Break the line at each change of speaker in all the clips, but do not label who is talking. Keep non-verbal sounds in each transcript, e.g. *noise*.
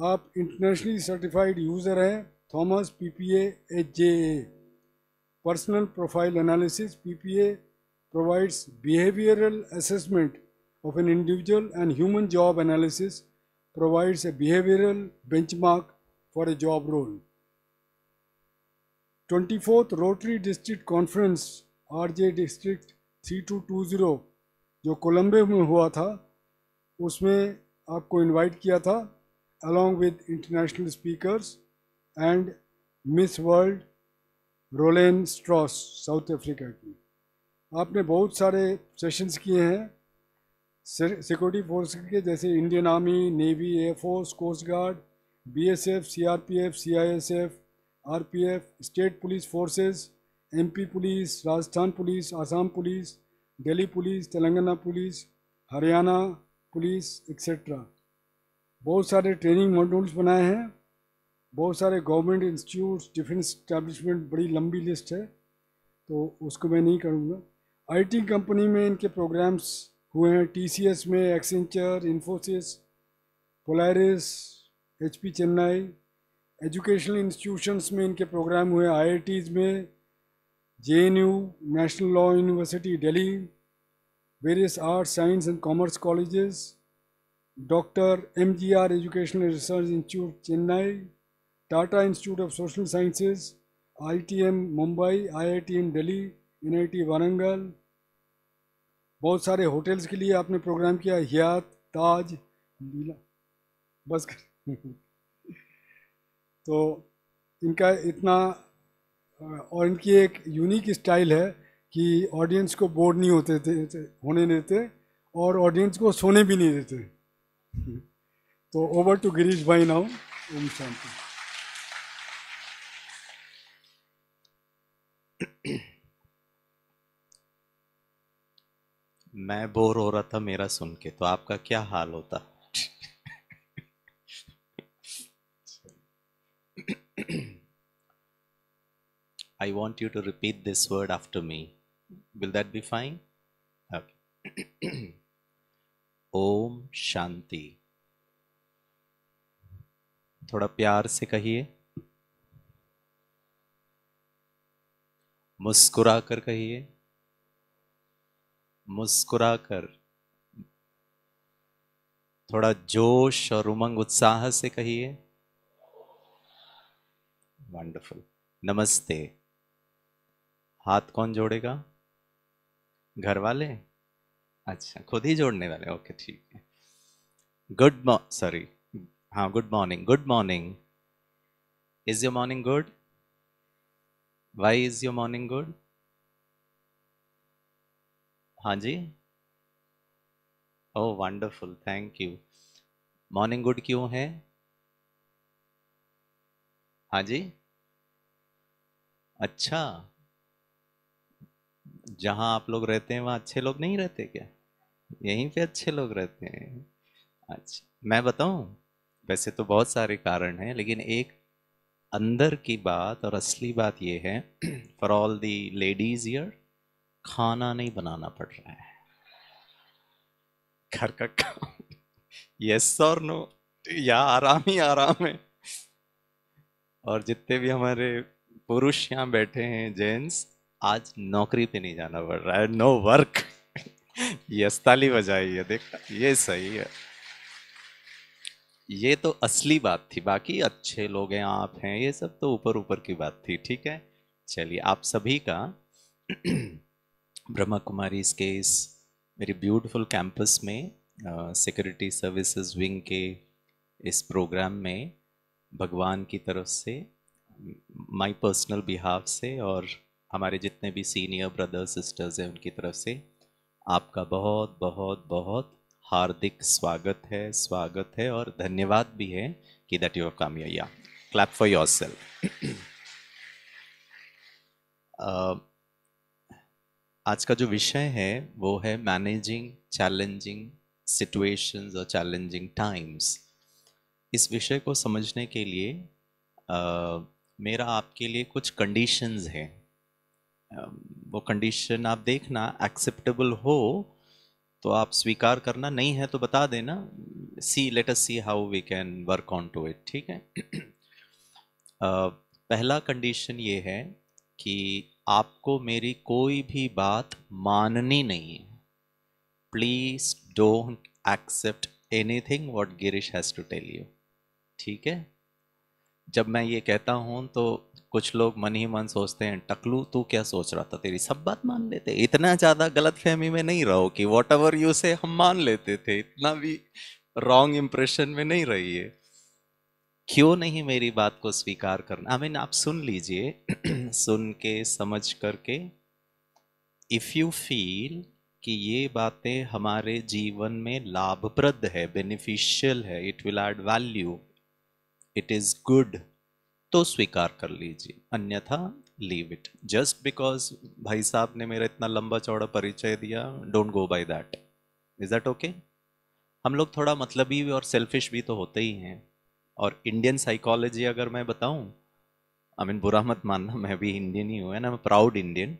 आप internationally certified user हैं Thomas PPA HJA personal profile analysis PPA provides behavioural assessment of an individual and human job analysis provides a behavioural benchmark for a job role twenty fourth Rotary district conference RJ district three two two zero जो कोलम्बे में हुआ था उसमें आपको invite किया था along with international speakers and Miss World Rolene Strauss South Africa की आपने बहुत सारे सेशंस किए हैं सिक्योरिटी फोर्स के जैसे Indian Army Navy Air Force Coast Guard BSF, CRPF, CISF, RPF, state police forces MP police Rajasthan police Assam police Delhi police Telangana police Haryana police etcetera बहुत सारे ट्रेनिंग मॉड्यूल्स बनाए हैं बहुत सारे गवर्नमेंट इंस्टीट्यूट्स डिफेंस इस्टेब्लिशमेंट बड़ी लंबी लिस्ट है तो उसको मैं नहीं करूँगा आई कंपनी में इनके प्रोग्राम्स हुए हैं टी में Accenture Infosys Polaris H Chennai educational institutions में इनके प्रोग्राम हुए आई में J National Law University Delhi various art science and commerce colleges Doctor M G R Educational Research Institute Chennai Tata Institute of Social Sciences ITM Mumbai IITM Delhi NIT Warangal बहुत सारे hotels के लिए आपने प्रोग्राम किया हयात ताज लीला बस कर *laughs* तो इनका इतना और इनकी एक यूनिक स्टाइल है कि ऑडियंस को बोर नहीं होते थे होने देते और ऑडियंस को सोने भी नहीं देते तो ओवर टू गिरीश भाई नाउ ओम शांति
मैं बोर हो रहा था मेरा सुन के तो आपका क्या हाल होता I want you to repeat this word after me. Will that be fine?
Okay.
ओम शांति थोड़ा प्यार से कहिए मुस्कुरा कर कहिए मुस्कुरा कर थोड़ा जोश और उमंग उत्साह से कहिए वंडरफुल नमस्ते हाथ कौन जोड़ेगा घर वाले अच्छा खुद ही जोड़ने वाले ओके ठीक है गुड सॉरी हाँ good morning good morning is your morning good why is your morning good हाँ जी oh wonderful thank you morning good क्यों है हाँ जी अच्छा जहाँ आप लोग रहते हैं वहाँ अच्छे लोग नहीं रहते क्या यहीं पे अच्छे लोग रहते हैं अच्छा मैं बताऊं वैसे तो बहुत सारे कारण हैं लेकिन एक अंदर की बात और असली बात यह है for all the ladies here खाना नहीं बनाना पड़ रहा है घर का काम यस और नो या आराम ही आराम है और जितने भी हमारे पुरुष यहाँ बैठे हैं जेंट्स आज नौकरी पे नहीं जाना पड़ रहा है नो वर्क *laughs* यस ताली बजाई है देख ये सही है ये तो असली बात थी बाकी अच्छे लोग हैं आप हैं ये सब तो ऊपर ऊपर की बात थी ठीक है चलिए आप सभी का *clears throat* ब्रह्मा कुमारी इसके इस मेरी ब्यूटीफुल कैंपस में सिक्योरिटी सर्विसेज विंग के इस प्रोग्राम में भगवान की तरफ से माय पर्सनल बिहाफ से और हमारे जितने भी सीनियर ब्रदर्स सिस्टर्स हैं उनकी तरफ से आपका बहुत बहुत बहुत हार्दिक स्वागत है स्वागत है और धन्यवाद भी है कि दैट यू हैव कम या क्लैप फॉर योर सेल्फ आज का जो विषय है वो है मैनेजिंग चैलेंजिंग सिचुएशंस और चैलेंजिंग टाइम्स इस विषय को समझने के लिए आ, uh, मेरा आपके लिए कुछ कंडीशंस हैं वो कंडीशन आप देखना एक्सेप्टेबल हो तो आप स्वीकार करना नहीं है तो बता देना see let us see how we can work on to it ठीक है *clears throat* पहला कंडीशन ये है कि आपको मेरी कोई भी बात माननी नहीं है please don't accept anything what Girish has to tell you ठीक है जब मैं ये कहता हूँ तो कुछ लोग मन ही मन सोचते हैं टकलू तू क्या सोच रहा था तेरी सब बात मान लेते इतना ज़्यादा गलत फहमी में नहीं रहो कि वॉट एवर यू से हम मान लेते थे इतना भी रॉन्ग इम्प्रेशन में नहीं रहिए क्यों नहीं मेरी बात को स्वीकार करना आई मीन आप सुन लीजिए *clears throat* सुन के समझ करके इफ़ यू फील कि ये बातें हमारे जीवन में लाभप्रद है बेनिफिशियल है it will add value it is good तो स्वीकार कर लीजिए अन्यथा लीव इट जस्ट बिकॉज भाई साहब ने मेरा इतना लंबा चौड़ा परिचय दिया don't go by that is that okay हम लोग थोड़ा मतलबी और सेल्फिश भी तो होते ही हैं और इंडियन साइकोलॉजी अगर मैं बताऊं आई मीन बुरा मत मानना मैं भी इंडियन ही हूँ एंड एम प्राउड इंडियन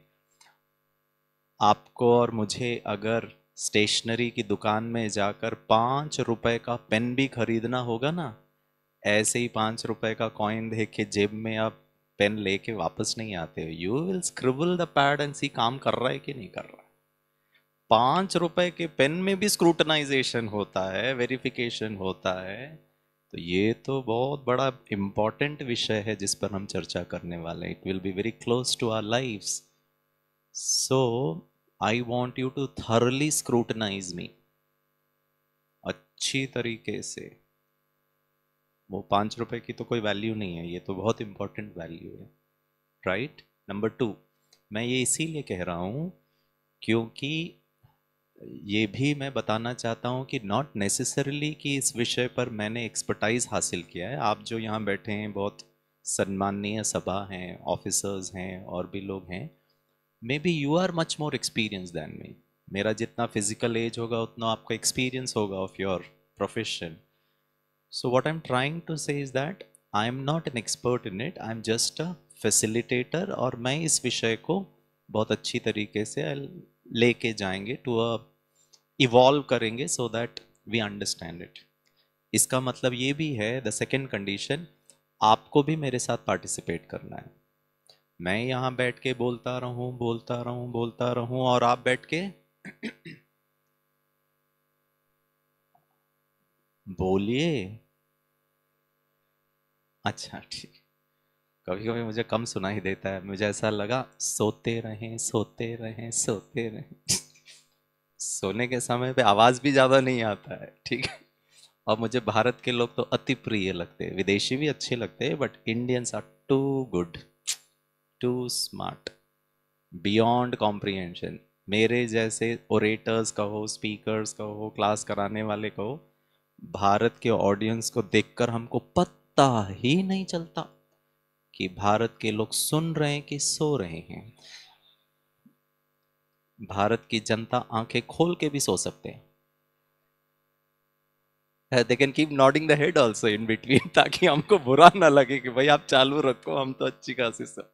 आपको और मुझे अगर स्टेशनरी की दुकान में जाकर पाँच रुपए का पेन भी खरीदना होगा ना ऐसे ही पाँच रुपए का कॉइन दे के जेब में आप पेन लेके वापस नहीं आते हो you will scribble the pad and see काम कर रहा है कि नहीं कर रहा पाँच रुपए के पेन में भी स्क्रूटनाइजेशन होता है वेरिफिकेशन होता है तो ये तो बहुत बड़ा इम्पॉर्टेंट विषय है जिस पर हम चर्चा करने वाले हैं it will be very close to our life so I want you to thoroughly scrutinize me अच्छी तरीके से वो पाँच रुपये की तो कोई वैल्यू नहीं है ये तो बहुत इम्पोर्टेंट वैल्यू है राइट नंबर टू मैं ये इसीलिए कह रहा हूँ क्योंकि ये भी मैं बताना चाहता हूँ कि नॉट नेसेसरली कि इस विषय पर मैंने एक्सपर्टाइज हासिल किया है आप जो यहाँ बैठे हैं बहुत सम्माननीय सभा हैं ऑफिसर्स हैं और भी लोग हैं maybe you are much more experience than me मेरा जितना फिजिकल एज होगा उतना आपका एक्सपीरियंस होगा of your profession So what I'm trying to say is that I am not an expert in it. I'm just a facilitator और मैं इस विषय को बहुत अच्छी तरीके से लेके जाएंगे टू अ इवॉल्व करेंगे so that we understand it इसका मतलब ये भी है द सेकेंड कंडीशन आपको भी मेरे साथ पार्टिसिपेट करना है मैं यहाँ बैठ के बोलता रहूँ बोलता रहूँ बोलता रहूँ और आप बैठ के *clears throat* बोलिए अच्छा ठीक कभी कभी मुझे कम सुनाई देता है मुझे ऐसा लगा सोते रहें सोते रहें सोते रहें सोने के समय पे आवाज़ भी ज़्यादा नहीं आता है ठीक है और मुझे भारत के लोग तो अति प्रिय लगते हैं विदेशी भी अच्छे लगते हैं but Indians are too good too smart beyond comprehension मेरे जैसे ओरेटर्स कहो स्पीकर्स कहो क्लास कराने वाले कहो भारत के ऑडियंस को देखकर हमको पत पता ही नहीं चलता कि भारत के लोग सुन रहे हैं कि सो रहे हैं भारत की जनता आंखें खोल के भी सो सकते हैं they can keep nodding the head also in between ताकि हमको बुरा ना लगे कि भाई आप चालू रखो हम तो अच्छी खासी सब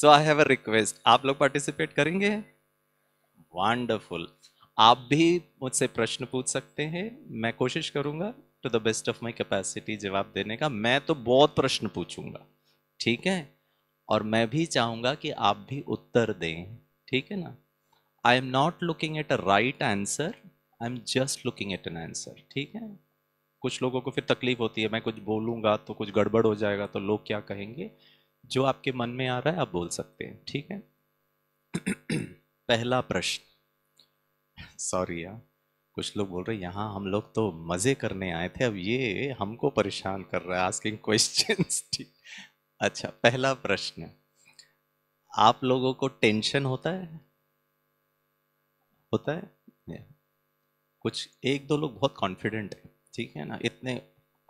सो आई हैव अ रिक्वेस्ट आप लोग पार्टिसिपेट करेंगे वंडरफुल आप भी मुझसे प्रश्न पूछ सकते हैं मैं कोशिश करूंगा to the best of my capacity जवाब देने का मैं तो बहुत प्रश्न पूछूंगा ठीक है और मैं भी चाहूंगा कि आप भी उत्तर दें ठीक है ना I am not looking at a right answer I am just looking at an answer ठीक है कुछ लोगों को फिर तकलीफ होती है मैं कुछ बोलूंगा तो कुछ गड़बड़ हो जाएगा तो लोग क्या कहेंगे जो आपके मन में आ रहा है आप बोल सकते हैं ठीक है *clears throat* पहला प्रश्न सॉरी यार कुछ लोग बोल रहे यहाँ हम लोग तो मजे करने आए थे अब ये हमको परेशान कर रहा है आस्किंग क्वेश्चन *laughs* ठीक अच्छा पहला प्रश्न आप लोगों को टेंशन होता है होता है कुछ एक दो लोग बहुत कॉन्फिडेंट है ठीक है ना इतने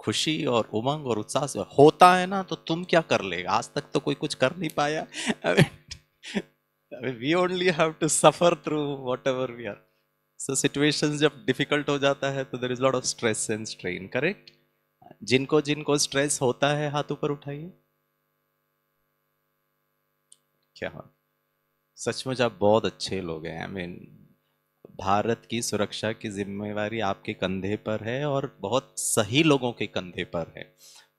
खुशी और उमंग और उत्साह से होता है ना तो तुम क्या कर लेगा आज तक तो कोई कुछ कर नहीं पाया we only have to suffer through whatever we are so situation जब डिफिकल्ट हो जाता है तो there is lot of stress and strain correct जिनको जिनको स्ट्रेस होता है हाथ ऊपर उठाइए क्या हाँ सचमुच आप बहुत अच्छे लोग हैं आई मीन भारत की सुरक्षा की जिम्मेवारी आपके कंधे पर है और बहुत सही लोगों के कंधे पर है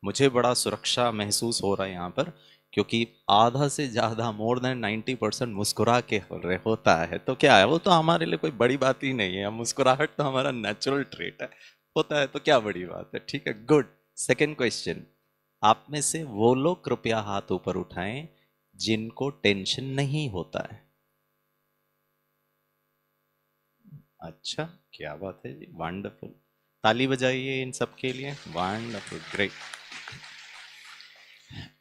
मुझे बड़ा सुरक्षा महसूस हो रहा है यहाँ पर क्योंकि आधा से ज़्यादा मोर देन नाइन्टी परसेंट मुस्कुरा के हो रहे होता है तो क्या है वो तो हमारे लिए कोई बड़ी बात ही नहीं है मुस्कुराहट तो हमारा नेचुरल ट्रेट है होता है तो क्या बड़ी बात है ठीक है गुड सेकेंड क्वेश्चन आप में से वो लोग कृपया हाथ ऊपर उठाएं जिनको टेंशन नहीं होता है अच्छा क्या बात है जी वंडरफुल ताली बजाइए इन सब के लिए वंडरफुल ग्रेट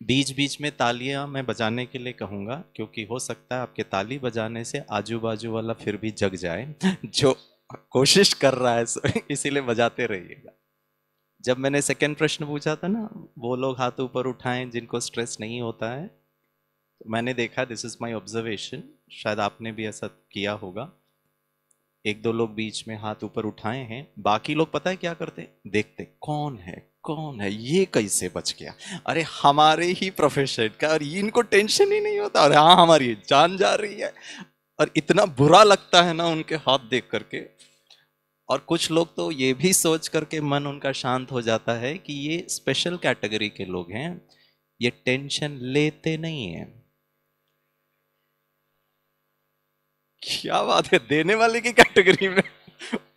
बीच बीच में तालियां मैं बजाने के लिए कहूँगा क्योंकि हो सकता है आपके ताली बजाने से आजू बाजू वाला फिर भी जग जाए जो कोशिश कर रहा है इसीलिए बजाते रहिएगा जब मैंने सेकंड प्रश्न पूछा था ना वो लोग हाथ ऊपर उठाएं जिनको स्ट्रेस नहीं होता है तो मैंने देखा दिस इज़ माई ऑब्जर्वेशन शायद आपने भी ऐसा किया होगा एक दो लोग बीच में हाथ ऊपर उठाए हैं बाकी लोग पता है क्या करते देखते कौन है कौन है ये कैसे बच गया अरे हमारे ही प्रोफेशन का और इनको टेंशन ही नहीं होता अरे हाँ हमारी जान जा रही है और इतना बुरा लगता है ना उनके हाथ देख करके और कुछ लोग तो ये भी सोच करके मन उनका शांत हो जाता है कि ये स्पेशल कैटेगरी के लोग हैं ये टेंशन लेते नहीं हैं क्या बात है देने वाले की कैटेगरी में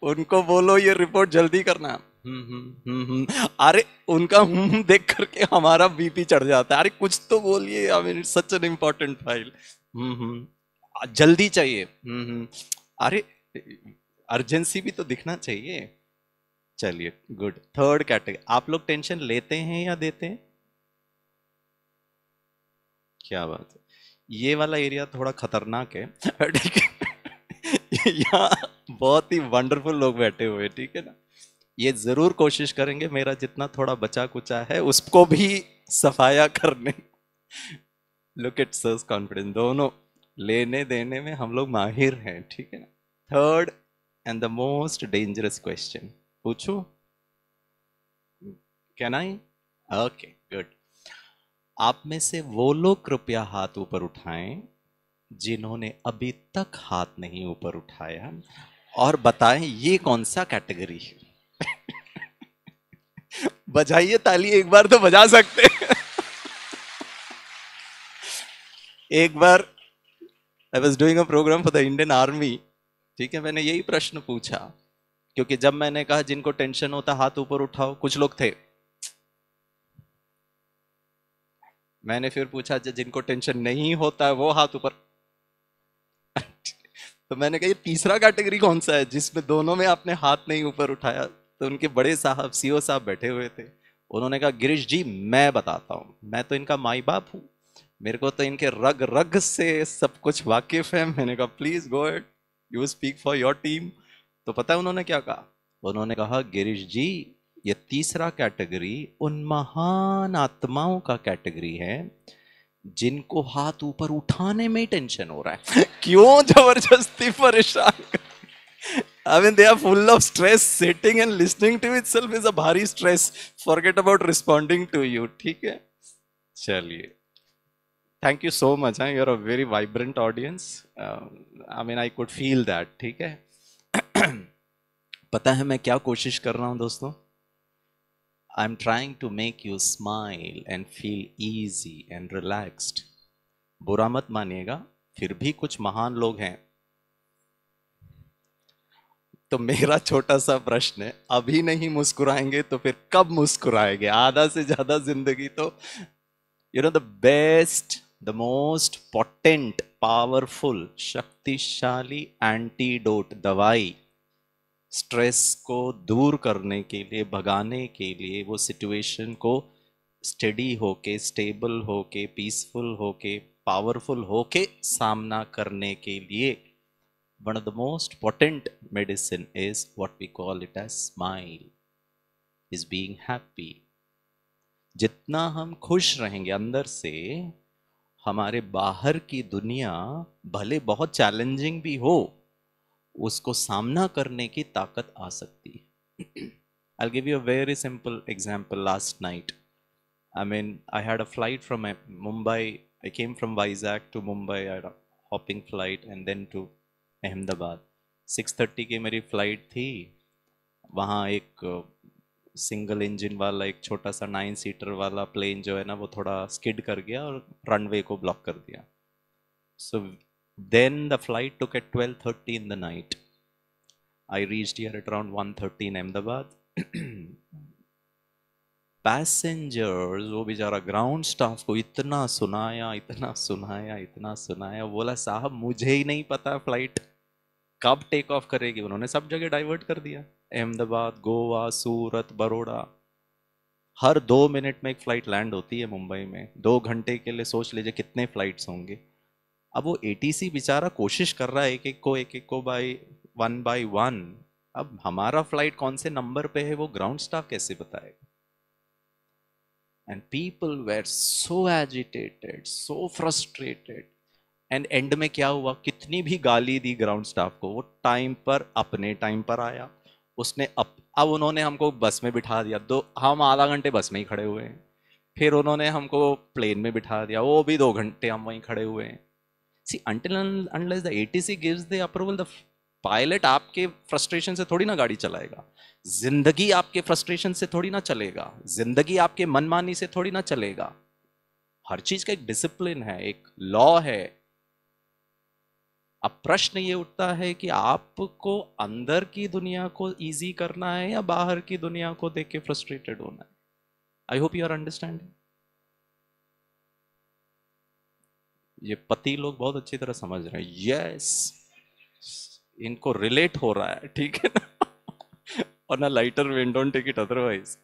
उनको बोलो ये रिपोर्ट जल्दी करना हम्म हम्म, हम्म, हम्म। अरे उनका हम्म देख करके हमारा बीपी चढ़ जाता है अरे कुछ तो बोलिए I mean such an important file जल्दी चाहिए हम्म, अरे अर्जेंसी भी तो दिखना चाहिए चलिए गुड थर्ड कैटेगरी आप लोग टेंशन लेते हैं या देते हैं क्या बात है ये वाला एरिया थोड़ा खतरनाक है *laughs* ठीक है यहाँ बहुत ही वंडरफुल लोग बैठे हुए ठीक है ना ये ज़रूर कोशिश करेंगे मेरा जितना थोड़ा बचा कुचा है उसको भी सफाया करने लुक इट सर्स कॉन्फिडेंस दोनों लेने देने में हम लोग माहिर हैं ठीक है ना third and the most dangerous question पूछू कैन आई ओके गुड आप में से वो लोग कृपया हाथ ऊपर उठाएं जिन्होंने अभी तक हाथ नहीं ऊपर उठाया और बताएं ये कौन सा कैटेगरी है *laughs* बजाइए ताली एक बार तो बजा सकते *laughs* एक बार I was doing a programme for the Indian army ठीक है मैंने यही प्रश्न पूछा क्योंकि जब मैंने कहा जिनको टेंशन होता हाथ ऊपर उठाओ कुछ लोग थे मैंने फिर पूछा जिनको टेंशन नहीं होता है वो हाथ ऊपर तो मैंने कहा ये तीसरा कैटेगरी कौन सा है जिसमें दोनों में आपने हाथ नहीं ऊपर उठाया तो उनके बड़े साहब सी साहब बैठे हुए थे उन्होंने कहा गिरीश जी मैं बताता हूँ मैं तो इनका माई बाप हूँ मेरे को तो इनके रग रग से सब कुछ वाकिफ है मैंने कहा please go it you speak for your team तो पता है उन्होंने क्या कहा उन्होंने कहा गिरीश जी ये तीसरा कैटेगरी उन महान आत्माओं का कैटेगरी है जिनको हाथ ऊपर उठाने में टेंशन हो रहा है क्यों जबरदस्ती परेशान I mean, they are full of stress. Sitting and listening to itself is a bhari stress. Forget about responding to you. ठीक है चलिए थैंक यू सो मच हाँ you're a very vibrant audience I mean I could feel that ठीक है पता है मैं क्या कोशिश कर रहा हूँ दोस्तों I'm trying to make you smile and feel easy and relaxed. बुरा मत मानिएगा फिर भी कुछ महान लोग हैं तो मेरा छोटा सा प्रश्न है अभी नहीं मुस्कुराएंगे तो फिर कब मुस्कुराएंगे आधा से ज्यादा जिंदगी तो you know the best the most potent powerful शक्तिशाली एंटीडोट दवाई स्ट्रेस को दूर करने के लिए भगाने के लिए वो सिचुएशन को स्टडी होके स्टेबल होके पीसफुल होके पावरफुल होके सामना करने के लिए one of the most important medicine is what we call it a smile is being happy जितना हम खुश रहेंगे अंदर से हमारे बाहर की दुनिया भले बहुत चैलेंजिंग भी हो उसको सामना करने की ताकत आ सकती है I give you a very simple example last night I mean I had a flight from Mumbai I came from Vizag to Mumbai I had a hopping flight and then 6:30 की मेरी फ्लाइट थी वहाँ एक सिंगल uh, इंजन वाला एक छोटा सा nine seater वाला प्लेन जो है ना वो थोड़ा स्किड कर गया और रनवे को ब्लॉक कर दिया so Then the flight took at 12.30 in the night. I reached here at around 1.30 in Ahmedabad. Passengers वो बेचारा ग्राउंड स्टाफ को इतना सुनाया इतना सुनाया इतना सुनाया बोला साहब मुझे ही नहीं पता फ्लाइट कब टेक ऑफ करेगी उन्होंने सब जगह डाइवर्ट कर दिया अहमदाबाद गोवा सूरत बड़ोड़ा हर दो मिनट में एक फ़्लाइट लैंड होती है मुंबई में दो घंटे के लिए सोच लीजिए कितने फ़्लाइट्स होंगे अब वो एटीसी बेचारा कोशिश कर रहा है एक एक को एक एक को बाई वन बाई वन अब हमारा फ्लाइट कौन से नंबर पे है वो ग्राउंड स्टाफ कैसे बताएगा and people were so agitated so frustrated and end में क्या हुआ कितनी भी गाली दी ग्राउंड स्टाफ को वो टाइम पर अपने टाइम पर आया उसने अप, अब उन्होंने हमको बस में बिठा दिया दो हम आधा घंटे बस में ही खड़े हुए हैं फिर उन्होंने हमको प्लेन में बिठा दिया वो भी दो घंटे हम वहीं खड़े हुए हैं see until and the ATC gives the approval the pilot आपके फ्रस्ट्रेशन से थोड़ी ना गाड़ी चलाएगा जिंदगी आपके फ्रस्ट्रेशन से थोड़ी ना चलेगा जिंदगी आपके मनमानी से थोड़ी ना चलेगा हर चीज का एक डिसिप्लिन है एक लॉ है अब प्रश्न ये उठता है कि आपको अंदर की दुनिया को इजी करना है या बाहर की दुनिया को देख के फ्रस्ट्रेटेड होना है I hope you are understanding ये पति लोग बहुत अच्छी तरह समझ रहे हैं यस इनको रिलेट हो रहा है ठीक है ना और ना lighter vein don't take it otherwise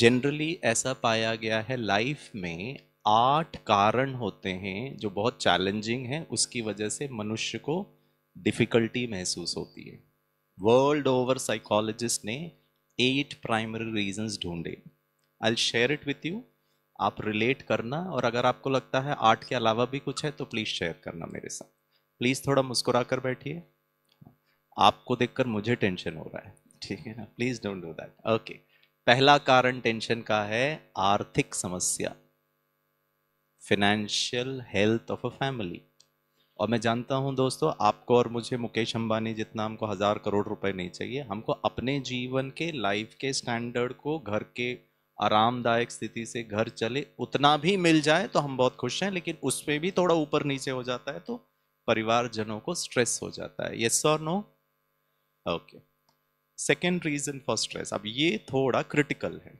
generally ऐसा पाया गया है लाइफ में आठ कारण होते हैं जो बहुत चैलेंजिंग हैं उसकी वजह से मनुष्य को डिफ़िकल्टी महसूस होती है वर्ल्ड ओवर साइकोलॉजिस्ट ने एट प्राइमरी रीजंस ढूंढे I share it with you आप रिलेट करना और अगर आपको लगता है आर्ट के अलावा भी कुछ है तो प्लीज़ शेयर करना मेरे साथ प्लीज़ थोड़ा मुस्कुरा कर बैठिए आपको देखकर मुझे टेंशन हो रहा है ठीक है ना please don't do that okay पहला कारण टेंशन का है आर्थिक समस्या financial health of a family और मैं जानता हूं दोस्तों आपको और मुझे मुकेश अंबानी जितना हमको हज़ार करोड़ रुपए नहीं चाहिए हमको अपने जीवन के लाइफ के स्टैंडर्ड को घर के आरामदायक स्थिति से घर चले उतना भी मिल जाए तो हम बहुत खुश हैं लेकिन उस पर भी थोड़ा ऊपर नीचे हो जाता है तो परिवारजनों को स्ट्रेस हो जाता है यस और no okay second reason for stress अब ये थोड़ा क्रिटिकल है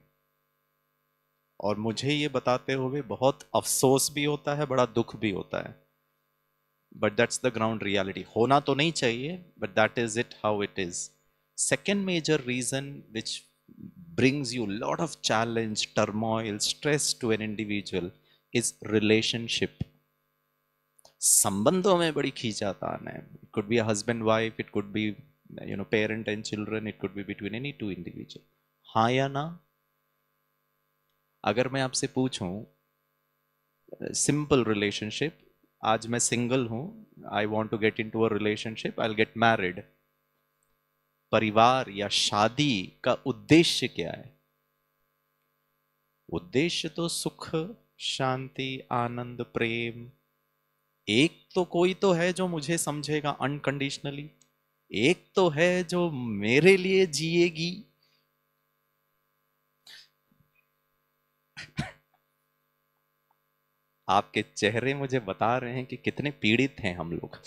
और मुझे ये बताते हुए बहुत अफसोस भी होता है बड़ा दुख भी होता है but that's the ground reality होना तो नहीं चाहिए but that is it how it is second major reason which brings you a lot of challenge, turmoil, stress to an individual is relationship. संबंधों में बड़ी खींचातान है it could be husband wife it could be you know parent and children it could be between any two individual हाँ या ना अगर मैं आपसे पूछूं सिंपल रिलेशनशिप आज मैं सिंगल हूं I want to get into a relationship I get married परिवार या शादी का उद्देश्य क्या है उद्देश्य तो सुख शांति आनंद प्रेम एक तो कोई तो है जो मुझे समझेगा अनकंडीशनली एक तो है जो मेरे लिए जिएगी आपके चेहरे मुझे बता रहे हैं कि कितने पीड़ित हैं हम लोग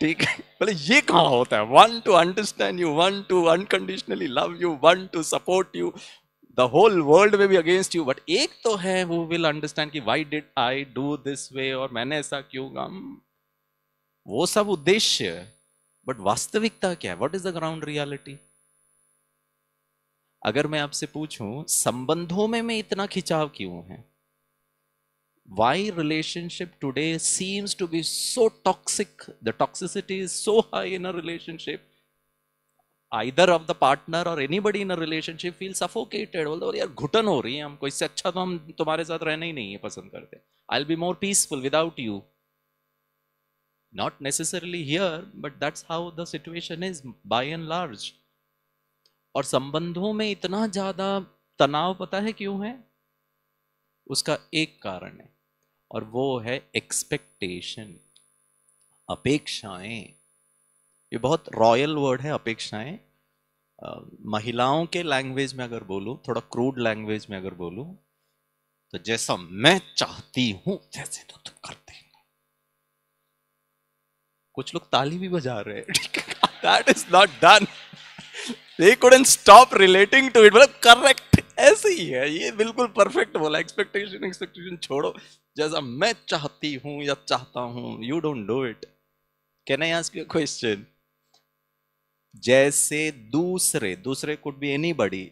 ठीक है बोले ये कहाँ होता है one to understand you one to unconditionally love you one to support you the whole world में भी अगेंस्ट यू बट एक तो है वो विल अंडरस्टैंड कि why did I do this way और मैंने ऐसा क्यों काम वो सब उद्देश्य बट वास्तविकता क्या है what is the ground reality अगर मैं आपसे पूछूं संबंधों में मैं इतना खिंचाव क्यों है why relationship today seems to be so toxic the toxicity is so high in a relationship either of the partner or anybody in a relationship feel suffocated बोलते yaar ghutan ho rahi hai humko isse acha to hum tumhare sath rehna hi nahi है पसंद करते I be more peaceful without you not necessarily here but that's how the situation is by and large और संबंधों में इतना ज्यादा तनाव पता है क्यों है उसका एक कारण है और वो है एक्सपेक्टेशन अपेक्षाएं ये बहुत रॉयल वर्ड है अपेक्षाएं महिलाओं के लैंग्वेज में अगर बोलूं थोड़ा क्रूड लैंग्वेज में अगर बोलूं तो जैसा मैं चाहती हूं जैसे तो तुम करते कुछ लोग ताली भी बजा रहे हैं that is not done they couldn't stop relating to it मतलब करेक्ट ऐसे ही है ये बिल्कुल परफेक्ट बोला एक्सपेक्टेशन एक्सपेक्टेशन छोड़ो जैसा मैं चाहती हूं या चाहता हूं you don't do it can I ask you question जैसे दूसरे दूसरे could be anybody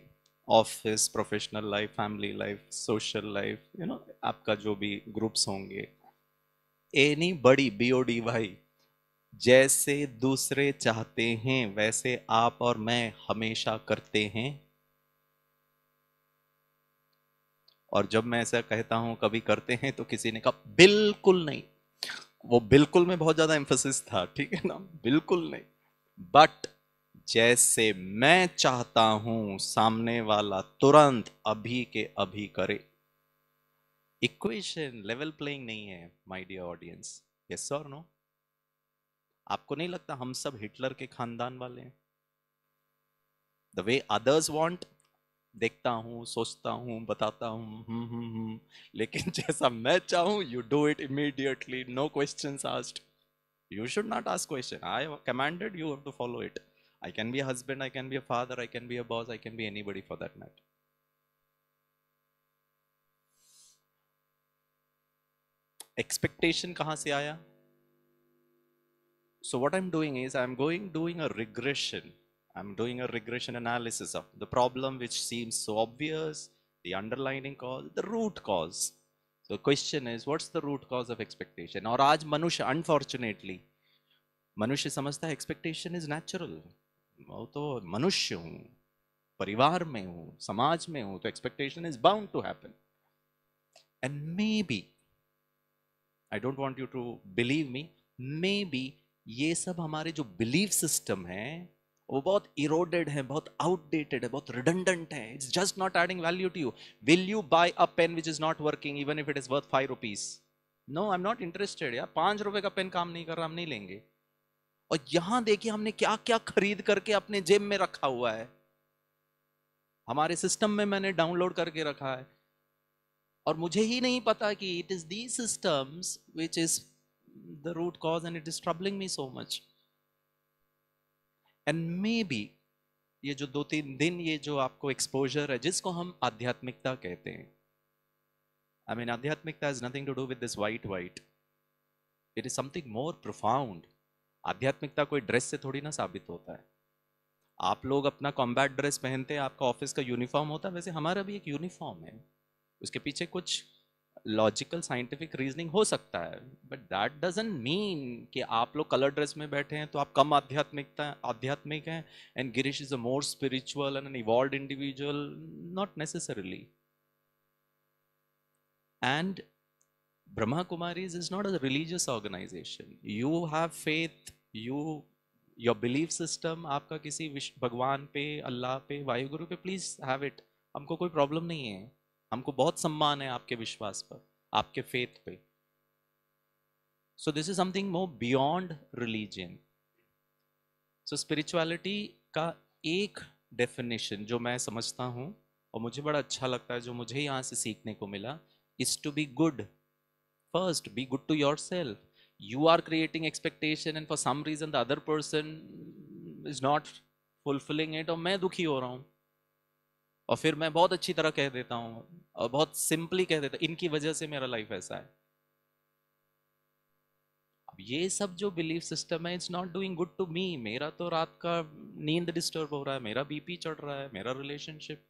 office professional life family life social life you know आपका जो भी ग्रुप्स होंगे एनी बड़ी बी ओ डी वाई जैसे दूसरे चाहते हैं वैसे आप और मैं हमेशा करते हैं और जब मैं ऐसा कहता हूं कभी करते हैं तो किसी ने कहा बिल्कुल नहीं वो बिल्कुल में बहुत ज़्यादा एम्फोसिस था ठीक है ना बिल्कुल नहीं बट जैसे मैं चाहता हूं सामने वाला तुरंत अभी के अभी करे इक्वेशन लेवल प्लेइंग नहीं है माय डियर ऑडियंस यस और नो आपको नहीं लगता हम सब हिटलर के खानदान वाले हैं द वे अदर्स वांट देखता हूँ सोचता हूँ बताता हूँ हम्म, हम्म, हम्म, लेकिन *laughs* जैसा मैं चाहूँ you do it immediately no question asked you should not ask question I commanded you have to follow it I can be a husband I can be a father I can be a boss I can be anybody for that matter expectation कहाँ से आया so what I am doing is I am going doing a regression I'm doing a regression analysis of the problem which seems so obvious, the underlining cause, the root cause. So the question is, what's the root cause of expectation? Or aaj manush, unfortunately manush samastha expectation is natural. Natural वो तो hu, हूँ mein hu, हूँ समाज में हूँ तो expectation is bound to happen and maybe I don't want you to believe me maybe ये सब हमारे जो बिलीव सिस्टम है वो बहुत इरोडेड है बहुत आउटडेटेड है बहुत रिडंडेंट है it's just not adding value to you will you buy a pen which is not working even if it is worth five rupees no I am not interested यार पांच रुपए का pen काम नहीं कर रहा हम नहीं लेंगे और यहां देखिए हमने क्या क्या खरीद करके अपने जेब में रखा हुआ है हमारे सिस्टम में मैंने डाउनलोड करके रखा है और मुझे ही नहीं पता कि it is the systems which is the root cause and it is troubling me so much and maybe ये जो दो तीन दिन ये जो आपको एक्सपोजर है जिसको हम आध्यात्मिकता कहते हैं आई मीन आध्यात्मिकता is nothing to do with this white white it is something more profound आध्यात्मिकता कोई ड्रेस से थोड़ी ना साबित होता है आप लोग अपना कॉम्बैट ड्रेस पहनते हैं आपका ऑफिस का यूनिफॉर्म होता है वैसे हमारा भी एक यूनिफॉर्म है उसके पीछे कुछ लॉजिकल साइंटिफिक रीजनिंग हो सकता है बट दैट डजेंट मीन कि आप लोग कलर ड्रेस में बैठे हैं तो आप कम आध्यात्मिकता आध्यात्मिक हैं and Girish is a more spiritual and an evolve individual not necessarily and Brahma Kumari is not a religious organisation you have faith you your belief system आपका किसी विश्व भगवान पे अल्लाह पे वायुगुरु पे प्लीज हैव इट हमको कोई प्रॉब्लम नहीं है हमको बहुत सम्मान है आपके विश्वास पर आपके फेथ पे so this is something more beyond religion so spirituality का एक डेफिनेशन जो मैं समझता हूँ और मुझे बड़ा अच्छा लगता है जो मुझे यहाँ से सीखने को मिला is to be good first be good to yourself you are creating expectation and for some reason the other person is not fulfilling it और मैं दुखी हो रहा हूँ और फिर मैं बहुत अच्छी तरह कह देता हूँ और बहुत सिंपली कह देते इनकी वजह से मेरा लाइफ ऐसा है अब ये सब जो बिलीफ सिस्टम है it's not doing good to me मेरा तो रात का नींद डिस्टर्ब हो रहा है मेरा बीपी चढ़ रहा है मेरा relationship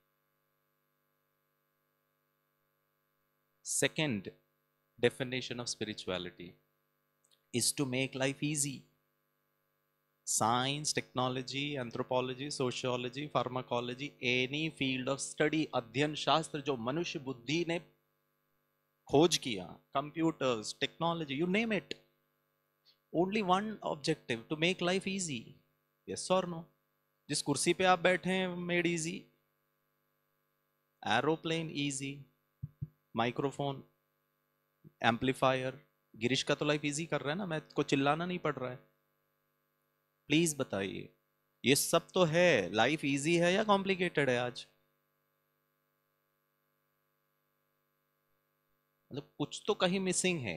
second definition of spirituality is to make life easy science, technology, anthropology, sociology, pharmacology, any field of study, अध्ययन शास्त्र जो मनुष्य बुद्धि ने खोज किया computers, technology, you name it. Only one objective to make life easy. Yes or no? जिस कुर्सी पे आप बैठे हैं made easy aeroplane easy microphone amplifier Girish का तो लाइफ इजी कर रहा है ना मैं को चिल्लाना नहीं पड़ रहा है प्लीज बताइए ये सब तो है लाइफ इजी है या कॉम्प्लिकेटेड है आज मतलब कुछ तो कहीं मिसिंग है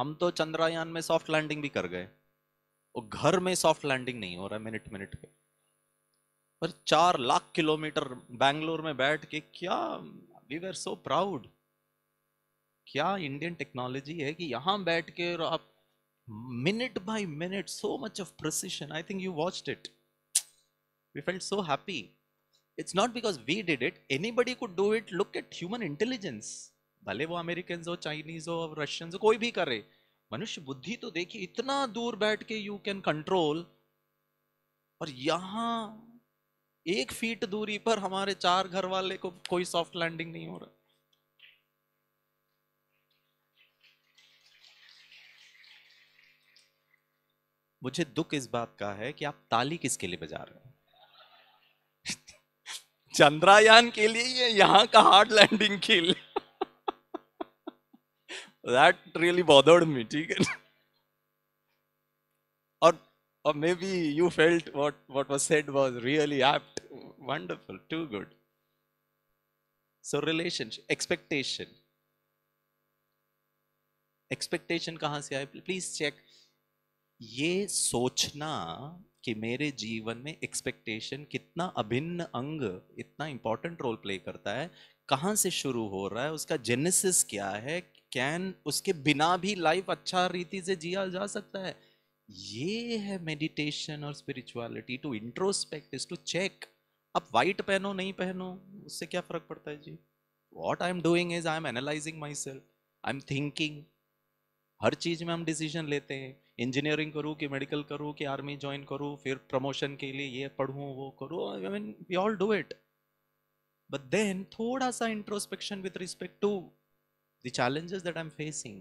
हम तो चंद्रयान में सॉफ्ट लैंडिंग भी कर गए और घर में सॉफ्ट लैंडिंग नहीं हो रहा मिनट मिनट पे पर चार लाख किलोमीटर बैंगलोर में बैठ के क्या वी आर सो प्राउड क्या इंडियन टेक्नोलॉजी है कि यहां बैठ के और आप minute by minute, so much of precision. I think you watched it. We felt so happy. It's not because we did it. Anybody could do it. Look at human intelligence. भले वो American हो Chinese हो Russians हो कोई भी करे मनुष्य बुद्धि तो देखिए इतना दूर बैठ के यू कैन कंट्रोल और यहाँ एक फीट दूरी पर हमारे चार घर वाले को कोई सॉफ्ट लैंडिंग नहीं हो रहा मुझे दुख इस बात का है कि आप ताली किसके लिए बजा रहे हो चंद्रयान के लिए ये यहां का हार्ड लैंडिंग खेल दैट रियली बॉदर्ड मी ठीक है और maybe you felt what what was said was really apt wonderful too good so relationship expectation expectation कहां से आए प्लीज चेक ये सोचना कि मेरे जीवन में एक्सपेक्टेशन कितना अभिन्न अंग इतना इंपॉर्टेंट रोल प्ले करता है कहाँ से शुरू हो रहा है उसका जेनेसिस क्या है कैन उसके बिना भी लाइफ अच्छा रीति से जिया जा सकता है ये है मेडिटेशन और spirituality to introspect is to check अब वाइट पहनो नहीं पहनो उससे क्या फर्क पड़ता है जी what I am doing is I am analysing myself I am thinking हर चीज में हम डिसीजन लेते हैं इंजीनियरिंग करूँ कि मेडिकल करूँ कि आर्मी ज्वाइन करूँ फिर प्रमोशन के लिए ये पढ़ूँ वो करूँ I mean we all do it but then थोड़ा सा introspection with respect to the challenges that I am facing